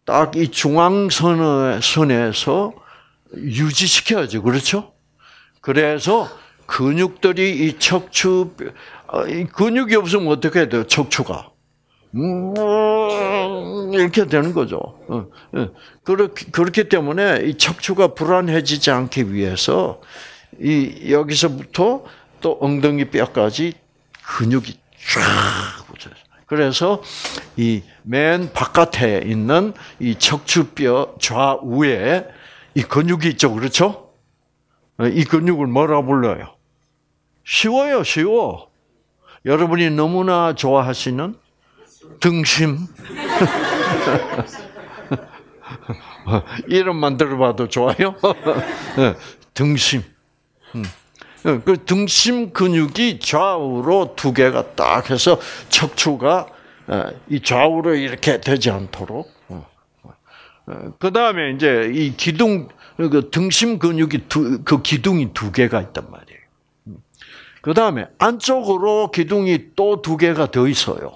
딱 이 중앙선에서 유지시켜야죠. 그렇죠? 그래서 근육들이 이 척추 어, 근육이 없으면 어떻게 돼요? 척추가 음, 이렇게 되는 거죠. 어, 예. 그렇기, 그렇기 때문에 이 척추가 불안해지지 않기 위해서 이 여기서부터 또 엉덩이 뼈까지 근육이 쫙 그래서 이 맨 바깥에 있는 이 척추뼈 좌우에 이 근육이 있죠, 그렇죠? 어, 이 근육을 뭐라 불러요? 쉬워요, 쉬워. 여러분이 너무나 좋아하시는 등심. 이름만 들어봐도 좋아요. 예, 등심. 음. 예, 그 등심 근육이 좌우로 두 개가 딱 해서 척추가 예, 이 좌우로 이렇게 되지 않도록. 어, 어. 어, 그 다음에 이제 이 기둥, 그 등심 근육이 두, 그 기둥이 두 개가 있단 말이에요. 그 다음에 안쪽으로 기둥이 또 두 개가 더 있어요.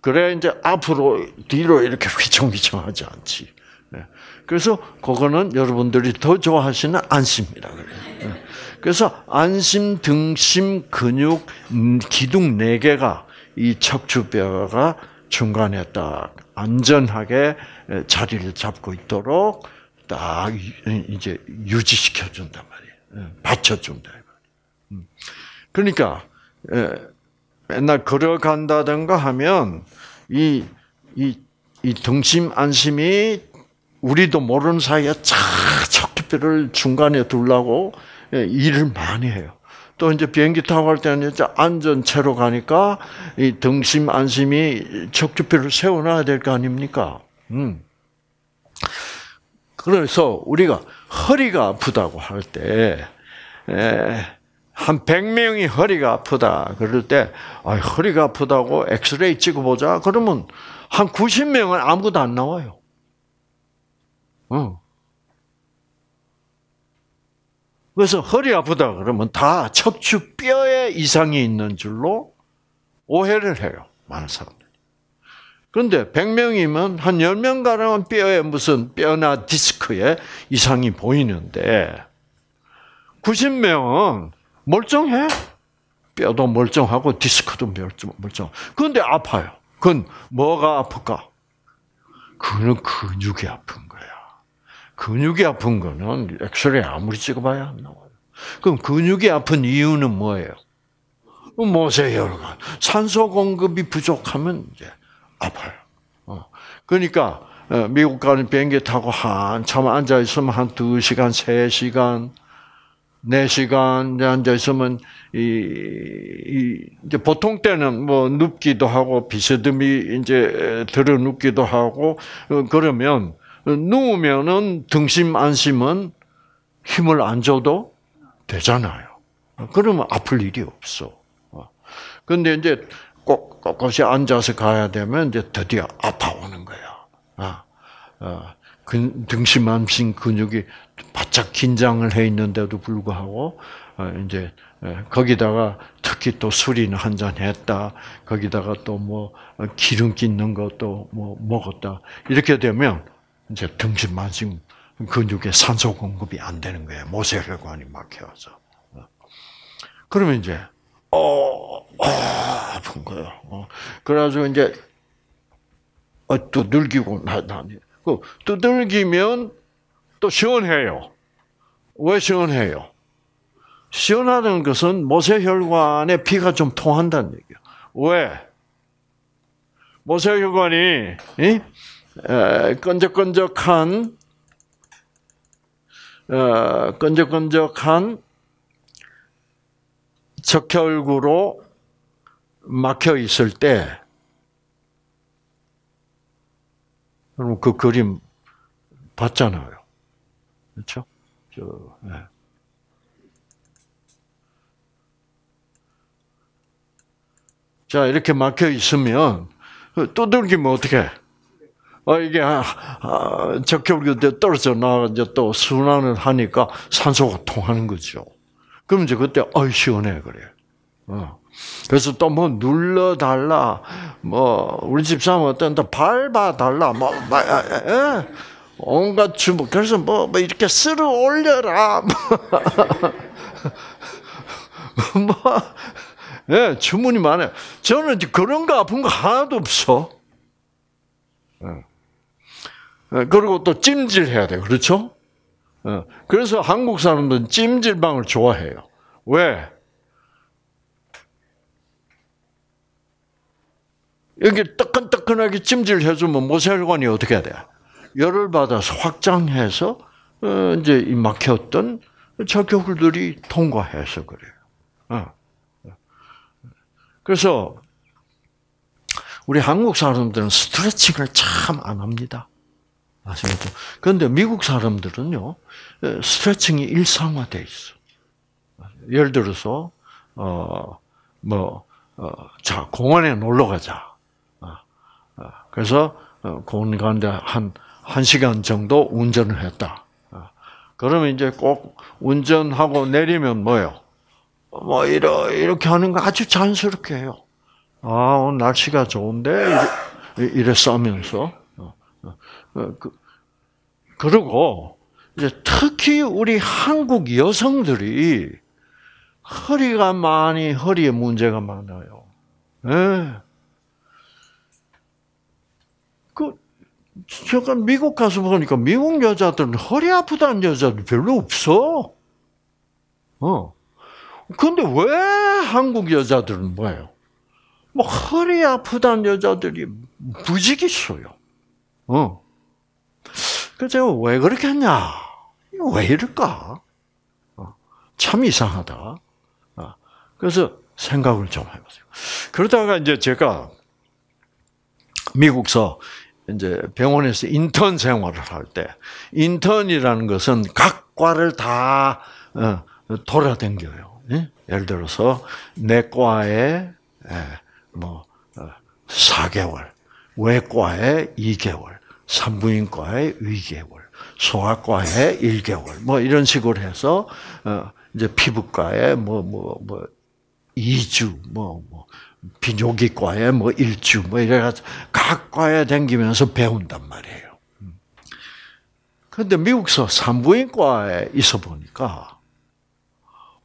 그래 이제 앞으로 뒤로 이렇게 휘청휘청하지 않지. 예. 그래서 그거는 여러분들이 더 좋아하시는 안심이라 그래요. 예. 그래서 안심 등심 근육 음, 기둥 네 개가 이 척추뼈가 중간에 딱 안전하게 예, 자리를 잡고 있도록 딱 이제 유지시켜 준단 말이에요. 받쳐 준다 그러니까 예, 맨날 걸어간다든가 하면 이 이 이 등심 안심이 우리도 모르는 사이에 차첫 깊이를 중간에 둘라고 예, 일을 많이 해요. 또 이제 비행기 타고 갈 때는 이제 안전체로 가니까 이 등심 안심이 척추뼈를 세워놔야 될 거 아닙니까? 음. 그래서 우리가 허리가 아프다고 할 때, 예, 한 100명이 허리가 아프다. 그럴 때, 아, 허리가 아프다고 엑스레이 찍어보자. 그러면 한 90명은 아무것도 안 나와요. 어. 그래서 허리 아프다 그러면 다 척추뼈에 이상이 있는 줄로 오해를 해요. 많은 사람들이. 그런데 100명이면 한 10명가량은 뼈에 무슨 뼈나 디스크에 이상이 보이는데 90명은 멀쩡해. 뼈도 멀쩡하고 디스크도 멀쩡. 그런데 아파요. 그건 뭐가 아플까? 그는 근육이 아픈 거야. 근육이 아픈 거는 엑스레이 아무리 찍어봐야 안 나와요. 그럼 근육이 아픈 이유는 뭐예요? 모세혈관. 산소 공급이 부족하면 이제 아파요. 어. 그러니까 어, 미국 가는 비행기 타고 한참 앉아 있으면 한 두 시간, 세 시간 네시간 앉아있으면, 이, 이, 이제 보통 때는 뭐 눕기도 하고, 비스듬히 이제 들어 눕기도 하고, 어, 그러면, 누우면은 등심 안심은 힘을 안 줘도 되잖아요. 그러면 아플 일이 없어. 어. 근데 이제 꼭, 꼿꼿이 앉아서 가야 되면 이제 드디어 아파오는 거야. 아, 어. 등심함신 근육이 바짝 긴장을 해 있는데도 불구하고 어, 이제 거기다가 특히 또 술이나 한잔 했다. 거기다가 또뭐 어, 기름 끼는 것도 뭐 먹었다. 이렇게 되면 이제 등심만심 근육에 산소 공급이 안 되는 거예요. 모세혈관이 막혀서. 어. 그러면 이제 어, 어 아픈 거예요. 어. 그래가지고 이제 어, 또늙이고 나다니 그 두들기면 또 시원해요. 왜 시원해요? 시원하다는 것은 모세혈관에 피가 좀 통한다는 얘기예요. 왜? 모세혈관이 끈적끈적한 어, 끈적끈적한 적혈구로 막혀 있을 때 여러분 그 그림 봤잖아요. 그렇죠? 저, 네. 자 이렇게 막혀 있으면 두들기면 뭐 어떻게? 어, 이게, 아, 아, 적혈구에 떨어져 나가 이제 또 순환을 하니까 산소가 통하는 거죠. 그럼 이제 그때, 어이, 시원해, 그래. 어. 그래서 또 뭐 눌러달라, 뭐, 우리 집사람 어떤데 밟아달라, 뭐, 뭐 아, 아, 아, 예? 온갖 주부, 그래서 뭐, 뭐 이렇게 쓸어 올려라. 뭐, 뭐 예, 주문이 많아요. 저는 그런 거 아픈 거 하나도 없어. 예. 예 그리고 또 찜질해야 돼요. 그렇죠? 예. 그래서 한국 사람들은 찜질방을 좋아해요. 왜? 여기 뜨끈뜨끈하게 찜질해주면 모세혈관이 어떻게 돼? 열을 받아서 확장해서 어, 이제 막혔던 적혈들이 통과해서 그래요. 어. 그래서 우리 한국 사람들은 스트레칭을 참 안 합니다. 아시겠죠? 그런데 미국 사람들은요, 어, 스트레칭이 일상화돼 있어. 예를 들어서, 어, 뭐, 자, 공원에 놀러 가자. 그래서 공간대 어, 한, 한 시간 정도 운전을 했다. 어, 그러면 이제 꼭 운전하고 내리면 뭐요? 뭐, 이러, 이렇게 하는 거 아주 자연스럽게 해요. 아, 오늘 날씨가 좋은데? 이래, 이랬어 면서 어, 그, 그리고, 이제 특히 우리 한국 여성들이 허리가 많이, 허리에 문제가 많아요. 예. 제가 미국 가서 보니까 미국 여자들은 허리 아프다는 여자들 별로 없어. 어. 근데 왜 한국 여자들은 뭐예요? 뭐 허리 아프다는 여자들이 부지기수요. 어. 그 제가 왜 그렇게 했냐? 왜 이럴까? 어. 참 이상하다. 어. 그래서 생각을 좀 해보세요. 그러다가 이제 제가 미국서 이제 병원에서 인턴 생활을 할 때, 인턴이라는 것은 각 과를 다 어, 돌아댕겨요. 예? 예를 들어서 내과에 예, 뭐 4개월, 어, 외과에 2개월, 산부인과에 2개월, 소아과에 1개월, 뭐 이런 식으로 해서 어, 이제 피부과에 뭐 뭐뭐 2주, 뭐, 뭐, 뭐뭐 비뇨기과에 뭐 일주 뭐 이래가지고 각 과에 댕기면서 배운단 말이에요. 근데 미국서 산부인과에 있어 보니까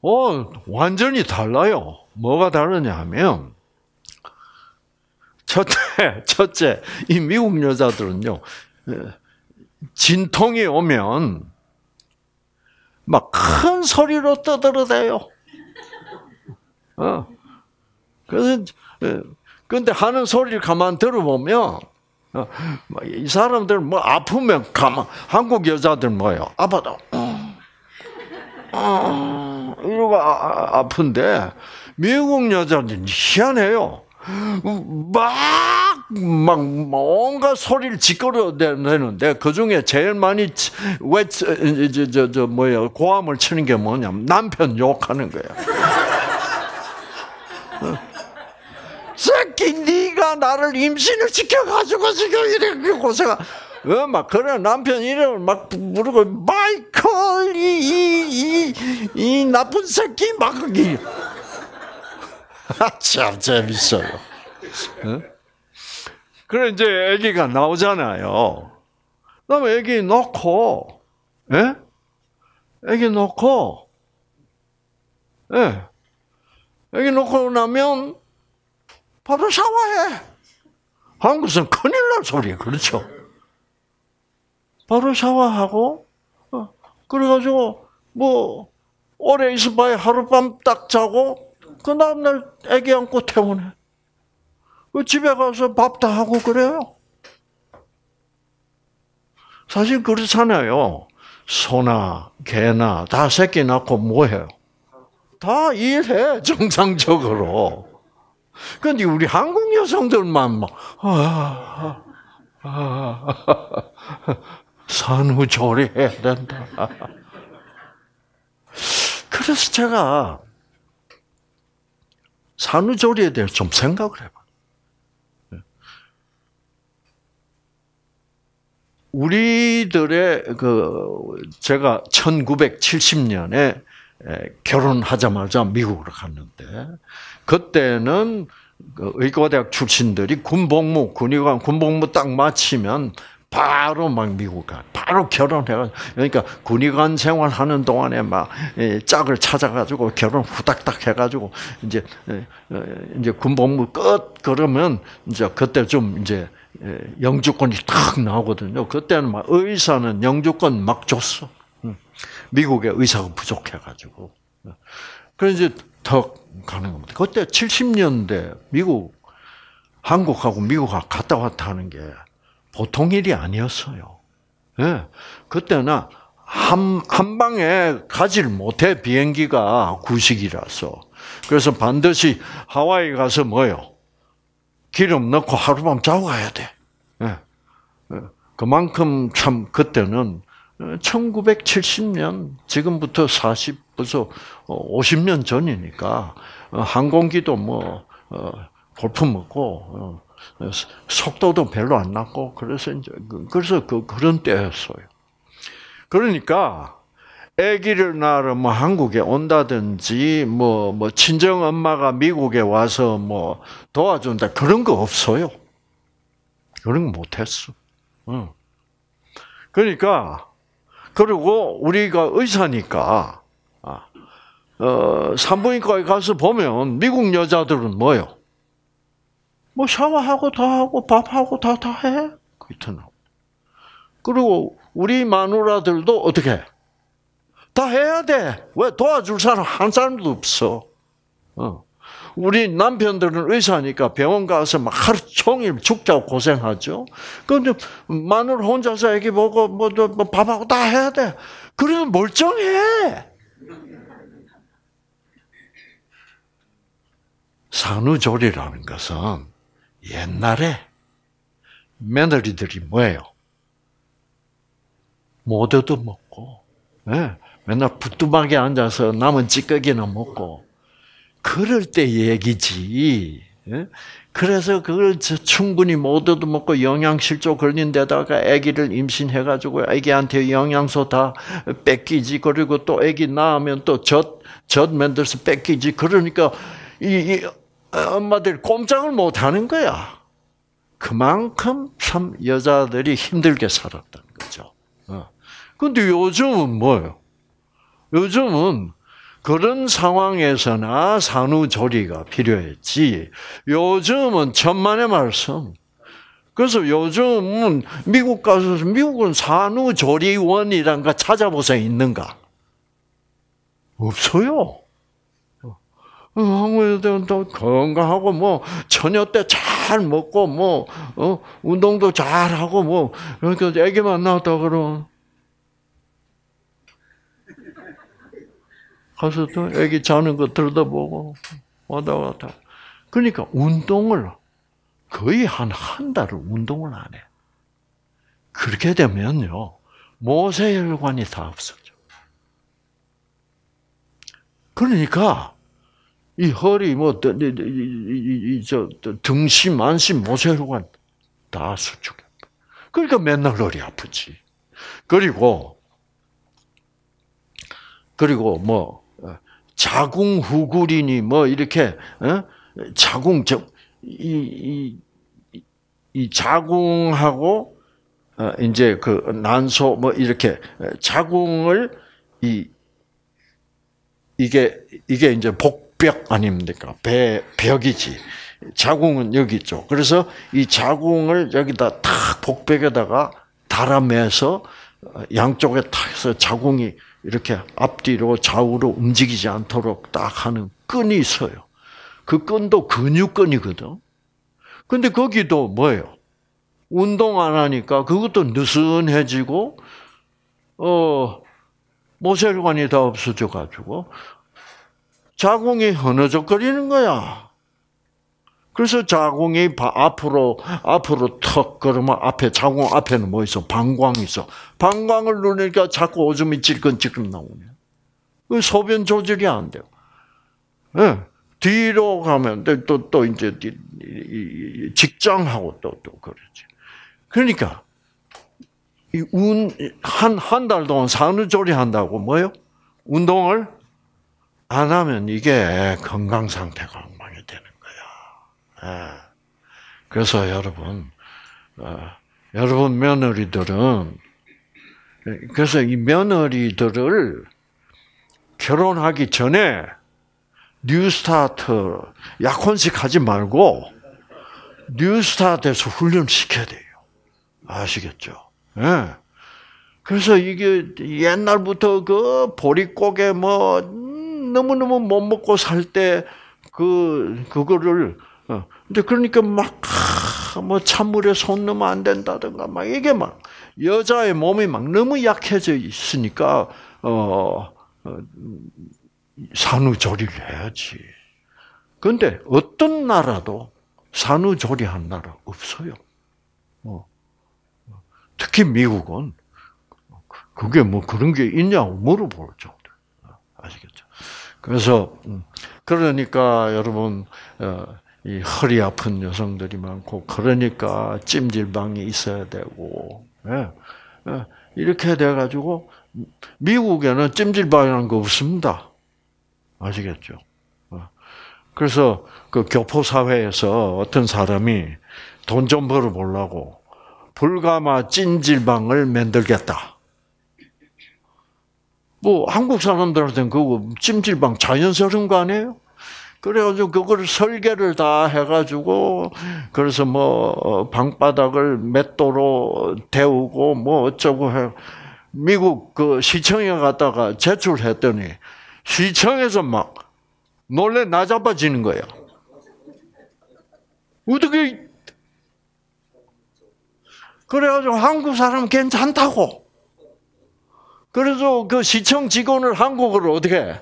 어 완전히 달라요. 뭐가 다르냐 하면 첫째 첫째 이 미국 여자들은요 진통이 오면 막 큰 소리로 떠들어대요. 어. 그런데 하는 소리를 가만 들어보면 어, 뭐 이 사람들 뭐 아프면 가만 한국 여자들 뭐요 아파도 어, 어 이러고 아, 아, 아픈데 미국 여자들 희한해요. 막, 막, 뭔가 소리를 지껄여내는데그 중에 제일 많이, 왜, 저, 저, 저, 뭐야, 고함을 치는 게 뭐냐면, 남편 욕하는 거예요 새끼 네가 나를 임신을 시켜가지고 지금 이렇게 그 고생하 어, 막그래 남편 이름을 막 부르고 마이클 이이이 이, 이 나쁜 새끼 막 그게 아참 재밌어요. 응? 어? 그래 이제 아기가 나오잖아요. 그럼 아기 놓고, 예? 아기 놓고, 예. 아기 놓고 나면 바로 샤워해. 한국은 큰일 날 소리야. 그렇죠? 바로 샤워하고, 어, 그래가지고, 뭐, 오래 있어봐야 하룻밤 딱 자고, 그 다음날 애기 안고 태우네. 그 집에 가서 밥 다 하고 그래요. 사실 그렇잖아요. 소나 개나 다 새끼 낳고 뭐해요? 다 일해 정상적으로. 그런데 우리 한국 여성들만 막, 아, 아, 산후 아, 조리해야 된다. 그래서 제가 산후조리에 대해서 좀 생각을 해봐. 우리들의 그 제가 1970년에 결혼하자마자 미국으로 갔는데 그때는 그 의과대학 출신들이 군복무, 군의관 군복무 딱 마치면 바로 막 미국 가. 바로 결혼해가 그러니까 군의관 생활하는 동안에 막 예, 짝을 찾아가지고 결혼 후닥닥 해가지고 이제 예, 어, 이제 군복무 끝 그러면 이제 그때 좀 이제 예, 영주권이 탁 나오거든요. 그때는 막 의사는 영주권 막 줬어. 음. 미국의 의사가 부족해가지고. 그래서 이제 턱 가는 겁니다. 그때 70년대 미국, 한국하고 미국하고 갔다 왔다 하는 게 보통 일이 아니었어요. 예. 그때나 한, 한 방에 가질 못해 비행기가 구식이라서. 그래서 반드시 하와이 가서 뭐요? 기름 넣고 하룻밤 자고 가야 돼. 예. 예. 그만큼 참 그때는 1970년 어, 지금부터 40 벌써 50년 어, 전이니까 어, 항공기도 뭐 골프 먹고 속도도 별로 안 났고 그래서 이제 그, 그래서 그 그런 때였어요. 그러니까 아기를 낳으러 뭐 한국에 온다든지 뭐뭐 뭐 친정 엄마가 미국에 와서 뭐 도와준다 그런 거 없어요. 그런 거 못했어. 그러니까 그리고 우리가 의사니까 아, 어, 산부인과에 가서 보면 미국 여자들은 뭐요? 뭐 샤워하고 다 하고 밥하고 다 다 해. 그렇잖아. 그리고 우리 마누라들도 어떻게? 다 해야 돼. 왜 도와줄 사람 한 사람도 없어. 어. 우리 남편들은 의사니까 병원 가서 막 하루 종일 죽자고 고생하죠. 그런데마늘 혼자서 애기 보고 뭐 밥하고 다 해야 돼. 그래도 멀쩡해. 산후조리라는 것은 옛날에 며느리들이 뭐예요? 모얻도먹고 네? 예, 맨날 부뚜막에 앉아서 남은 찌꺼기나 먹고, 그럴 때 얘기지. 예? 그래서 그걸 충분히 못 얻어먹고 영양실조 걸린 데다가 아기를 임신해가지고 아기한테 영양소 다 뺏기지 그리고 또 아기 낳으면 또젖젖 만들어서 뺏기지 그러니까 이, 이 엄마들 꼼짝을 못 하는 거야. 그만큼 참 여자들이 힘들게 살았던 거죠. 어. 근데 요즘은 뭐예요? 요즘은 그런 상황에서나 산후조리가 필요했지. 요즘은 천만의 말씀. 그래서 요즘은 미국 가서 미국은 산후조리원이란 가 찾아보세요 있는가? 없어요. 아무래도 어, 건강하고 뭐 처녀 때잘 먹고 뭐 어, 운동도 잘 하고 뭐 그러니까 아기만 낳았다 그러면 가서 또 애기 자는 거 들여다보고 왔다 갔다. 그러니까 운동을 거의 한 한 달을 운동을 안 해. 그렇게 되면요 모세혈관이 다 없어져. 그러니까 이 허리 뭐이저 등심 만심 모세혈관 다 수축해. 그러니까 맨날 허리 아프지. 그리고 그리고 뭐 자궁후굴이니뭐 이렇게 어? 자궁 이이 이, 이 자궁하고 어, 이제 그 난소 뭐 이렇게 어, 자궁을 이 이게 이게 이제 복벽 아닙니까? 그러니까 배 벽이지. 자궁은 여기 있죠. 그래서 이 자궁을 여기다 탁 복벽에다가 달아매서 어, 양쪽에 탁 해서 자궁이 이렇게 앞뒤로 좌우로 움직이지 않도록 딱 하는 끈이 있어요. 그 끈도 근육끈이거든. 근데 거기도 뭐예요? 운동 안 하니까 그것도 느슨해지고 어 모세혈관이 다 없어져 가지고 자궁이 흐느적거리는 거야. 그래서 자궁이 바, 앞으로 앞으로 턱 그러면 앞에 자궁 앞에는 뭐 있어? 방광 이 있어. 방광을 누르니까 자꾸 오줌이 찔끔찔끔 나오네. 그 소변 조절이 안 돼요. 네. 뒤로 가면 또또 또 이제 직장하고 또 또 그러지. 그러니까 이운한 한 달 동안 산후조리 한다고 뭐요? 운동을 안 하면 이게 건강 상태가 예. 그래서 여러분, 어, 여러분 며느리들은 그래서 이 며느리들을 결혼하기 전에 뉴스타트 약혼식 하지 말고 뉴스타트에서 훈련시켜야 돼요. 아시겠죠? 예. 그래서 이게 옛날부터 그 보릿고개 뭐 음, 너무너무 못 먹고 살 때 그 그거를 어, 근데 그러니까 막, 뭐 찬물에 손 넣으면 안 된다든가, 막 이게 막, 여자의 몸이 막 너무 약해져 있으니까, 어, 어 산후조리를 해야지. 근데 어떤 나라도 산후조리한 나라 없어요. 어. 특히 미국은 그게 뭐 그런 게 있냐고 물어볼 정도. 아시겠죠? 그래서 음, 그러니까 여러분 어, 이 허리 아픈 여성들이 많고 그러니까 찜질방이 있어야 되고 예. 예. 이렇게 돼가지고 미국에는 찜질방이라는 거 없습니다. 아시겠죠? 어. 그래서 그 교포 사회에서 어떤 사람이 돈 좀 벌어 보려고 불가마 찜질방을 만들겠다. 뭐 한국 사람들한테는 그 찜질방 자연스러운 거 아니에요? 그래가지고 그걸 설계를 다 해가지고 그래서 뭐 어, 방바닥을 맷돌로 데우고 뭐 어쩌고 해 미국 그 시청에 갔다가 제출했더니 시청에서 막 놀래 나잡아지는 거예요. 어떻게 그래가지고 한국 사람 괜찮다고. 그래서 그 시청 직원을 한국으로 어떻게 해?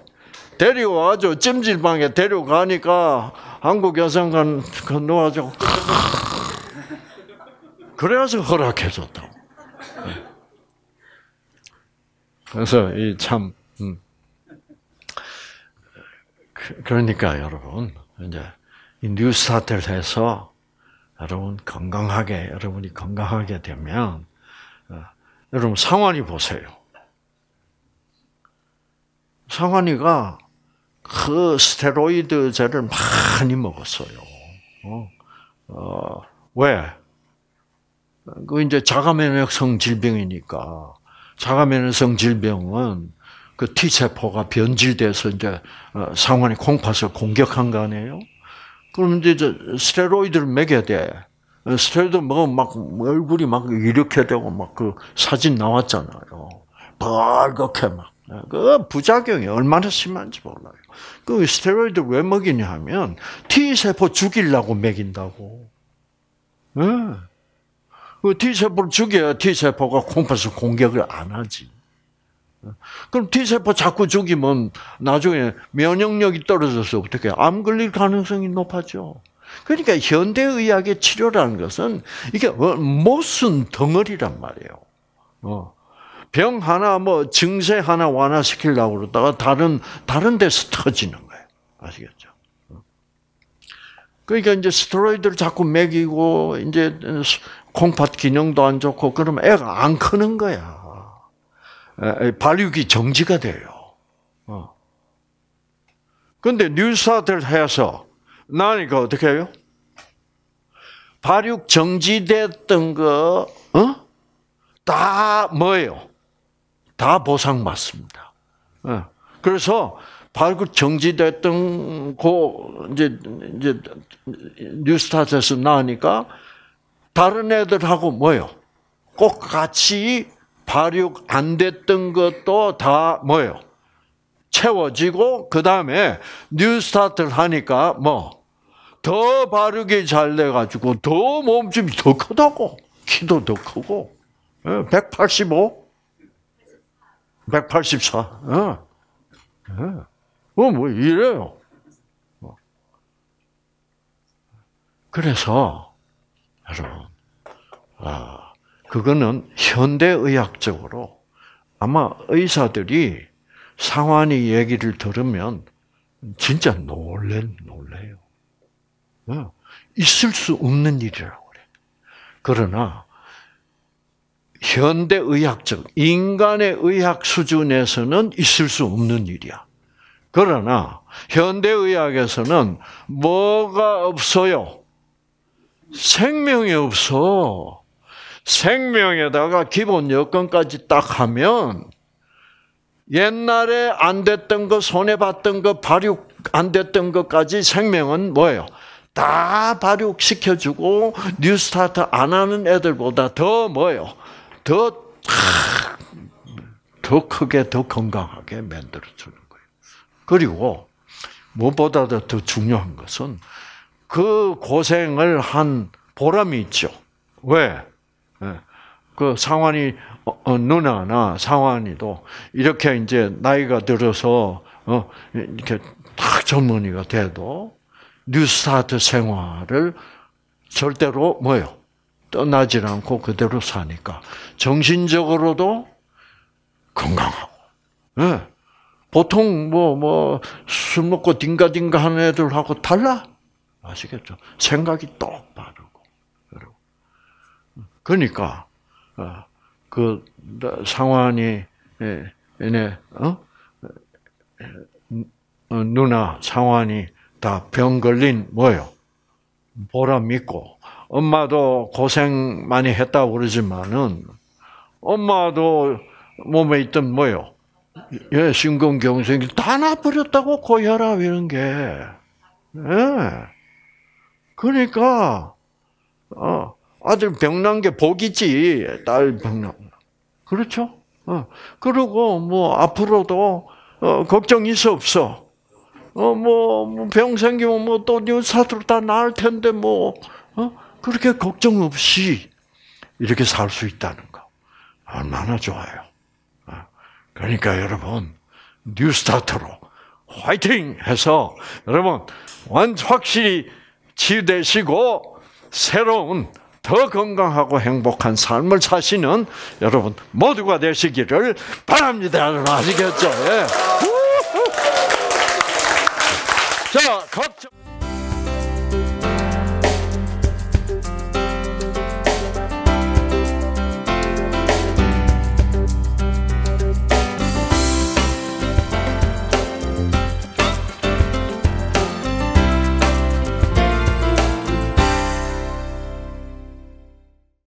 데려와줘. 찜질방에 데려가니까 한국 여성관 건너와줘. 그 그래서 허락해줬다고. 네. 그래서 이 참, 음. 그, 그러니까 여러분, 이제 뉴 스타트를 해서 여러분 건강하게, 여러분이 건강하게 되면, 어, 여러분 상환이 보세요. 상환이가 그 스테로이드제를 많이 먹었어요. 어? 어, 왜? 그 이제 자가면역성 질병이니까 자가면역성 질병은 그 T 세포가 변질돼서 이제 어, 상원이 콩팥을 공격한 거 아니에요? 그럼 이제 스테로이드를 먹여야 돼. 스테로이드 먹으면 막 얼굴이 막 이렇게 되고 막 그 사진 나왔잖아요. 벌겋게 막. 그 부작용이 얼마나 심한지 몰라요. 그 스테로이드 를왜 먹이냐 하면 T세포 죽이려고 먹인다고. 네. 그 T세포를 죽여야 T세포가 콩팥을 공격을 안 하지. 그럼 T세포 자꾸 죽이면 나중에 면역력이 떨어져서 어떻게 암 걸릴 가능성이 높아져. 그러니까 현대의학의 치료라는 것은 이게 무슨 뭐 덩어리란 말이에요. 어. 병 하나 뭐 증세 하나 완화시키려고 그러다가 다른 다른 데서 터지는 거예요. 아시겠죠? 그러니까 이제 스테로이드를 자꾸 먹이고 이제 콩팥 기능도 안 좋고 그러면 애가 안 크는 거야. 발육이 정지가 돼요. 어. 근데 뉴스타트를 해서 나니까 어떻게 해요? 발육 정지됐던 거, 어? 다 뭐예요? 다 보상 맞습니다 예. 그래서 발굴 정지됐던 고 이제 이제 뉴스타트에서 나니까 다른 애들하고 뭐요? 꼭 같이 발육 안 됐던 것도 다 뭐요? 채워지고 그 다음에 뉴스타트를 하니까 뭐더 발육이 잘 돼가지고 더 몸집이 더 크다고 키도 더 크고 185 예, 184. 어. 어. 어, 뭐 이래요. 어. 그래서, 여러분, 아, 그거는 현대의학적으로 아마 의사들이 상환이 얘기를 들으면 진짜 놀래, 놀래요. 어. 있을 수 없는 일이라고 그래. 그러나, 현대 의학적 인간의 의학 수준에서는 있을 수 없는 일이야. 그러나 현대 의학에서는 뭐가 없어요? 생명이 없어. 생명에다가 기본 여건까지 딱 하면 옛날에 안 됐던 거, 손해 봤던 거, 발육 안 됐던 것까지 생명은 뭐예요? 다 발육시켜주고 뉴스타트 안 하는 애들보다 더 뭐예요? 더, 더 크게, 더 건강하게 만들어주는 거예요. 그리고, 무엇보다도 더 중요한 것은 그 고생을 한 보람이 있죠. 왜? 예. 그 상환이 어, 어, 누나나 상환이도 이렇게 이제 나이가 들어서 어, 이렇게 딱 젊은이가 돼도 뉴스타트 생활을 절대로 뭐요 떠나질 않고 그대로 사니까 정신적으로도 건강하고. 네. 보통 뭐 뭐 술 먹고 딩가딩가 하는 애들하고 달라 아시겠죠? 생각이 똑바르고 그러고 그러니까 어, 그 상환이 예, 얘네 어? 어? 누나 상환이 다 병 걸린 뭐요? 보람있고 엄마도 고생 많이 했다고 그러지만은 엄마도 몸에 있던 뭐요? 예, 심근경색이 다 나버렸다고 고혈압 이런 게. 예. 그러니까 어, 아들 병난 게 복이지 딸 병난. 그렇죠? 어. 그리고 뭐 앞으로도 어, 걱정 있어 없어. 어, 뭐, 뭐 병 생기면 뭐또 사투로 다 나을 텐데, 뭐, 어? 그렇게 걱정 없이 이렇게 살 수 있다는 거. 얼마나 좋아요. 어? 그러니까 여러분, 뉴 스타트로 화이팅! 해서 여러분, 완 확실히 치유되시고 새로운 더 건강하고 행복한 삶을 사시는 여러분 모두가 되시기를 바랍니다. 여러분 아시겠죠? 예. 자, 걱정.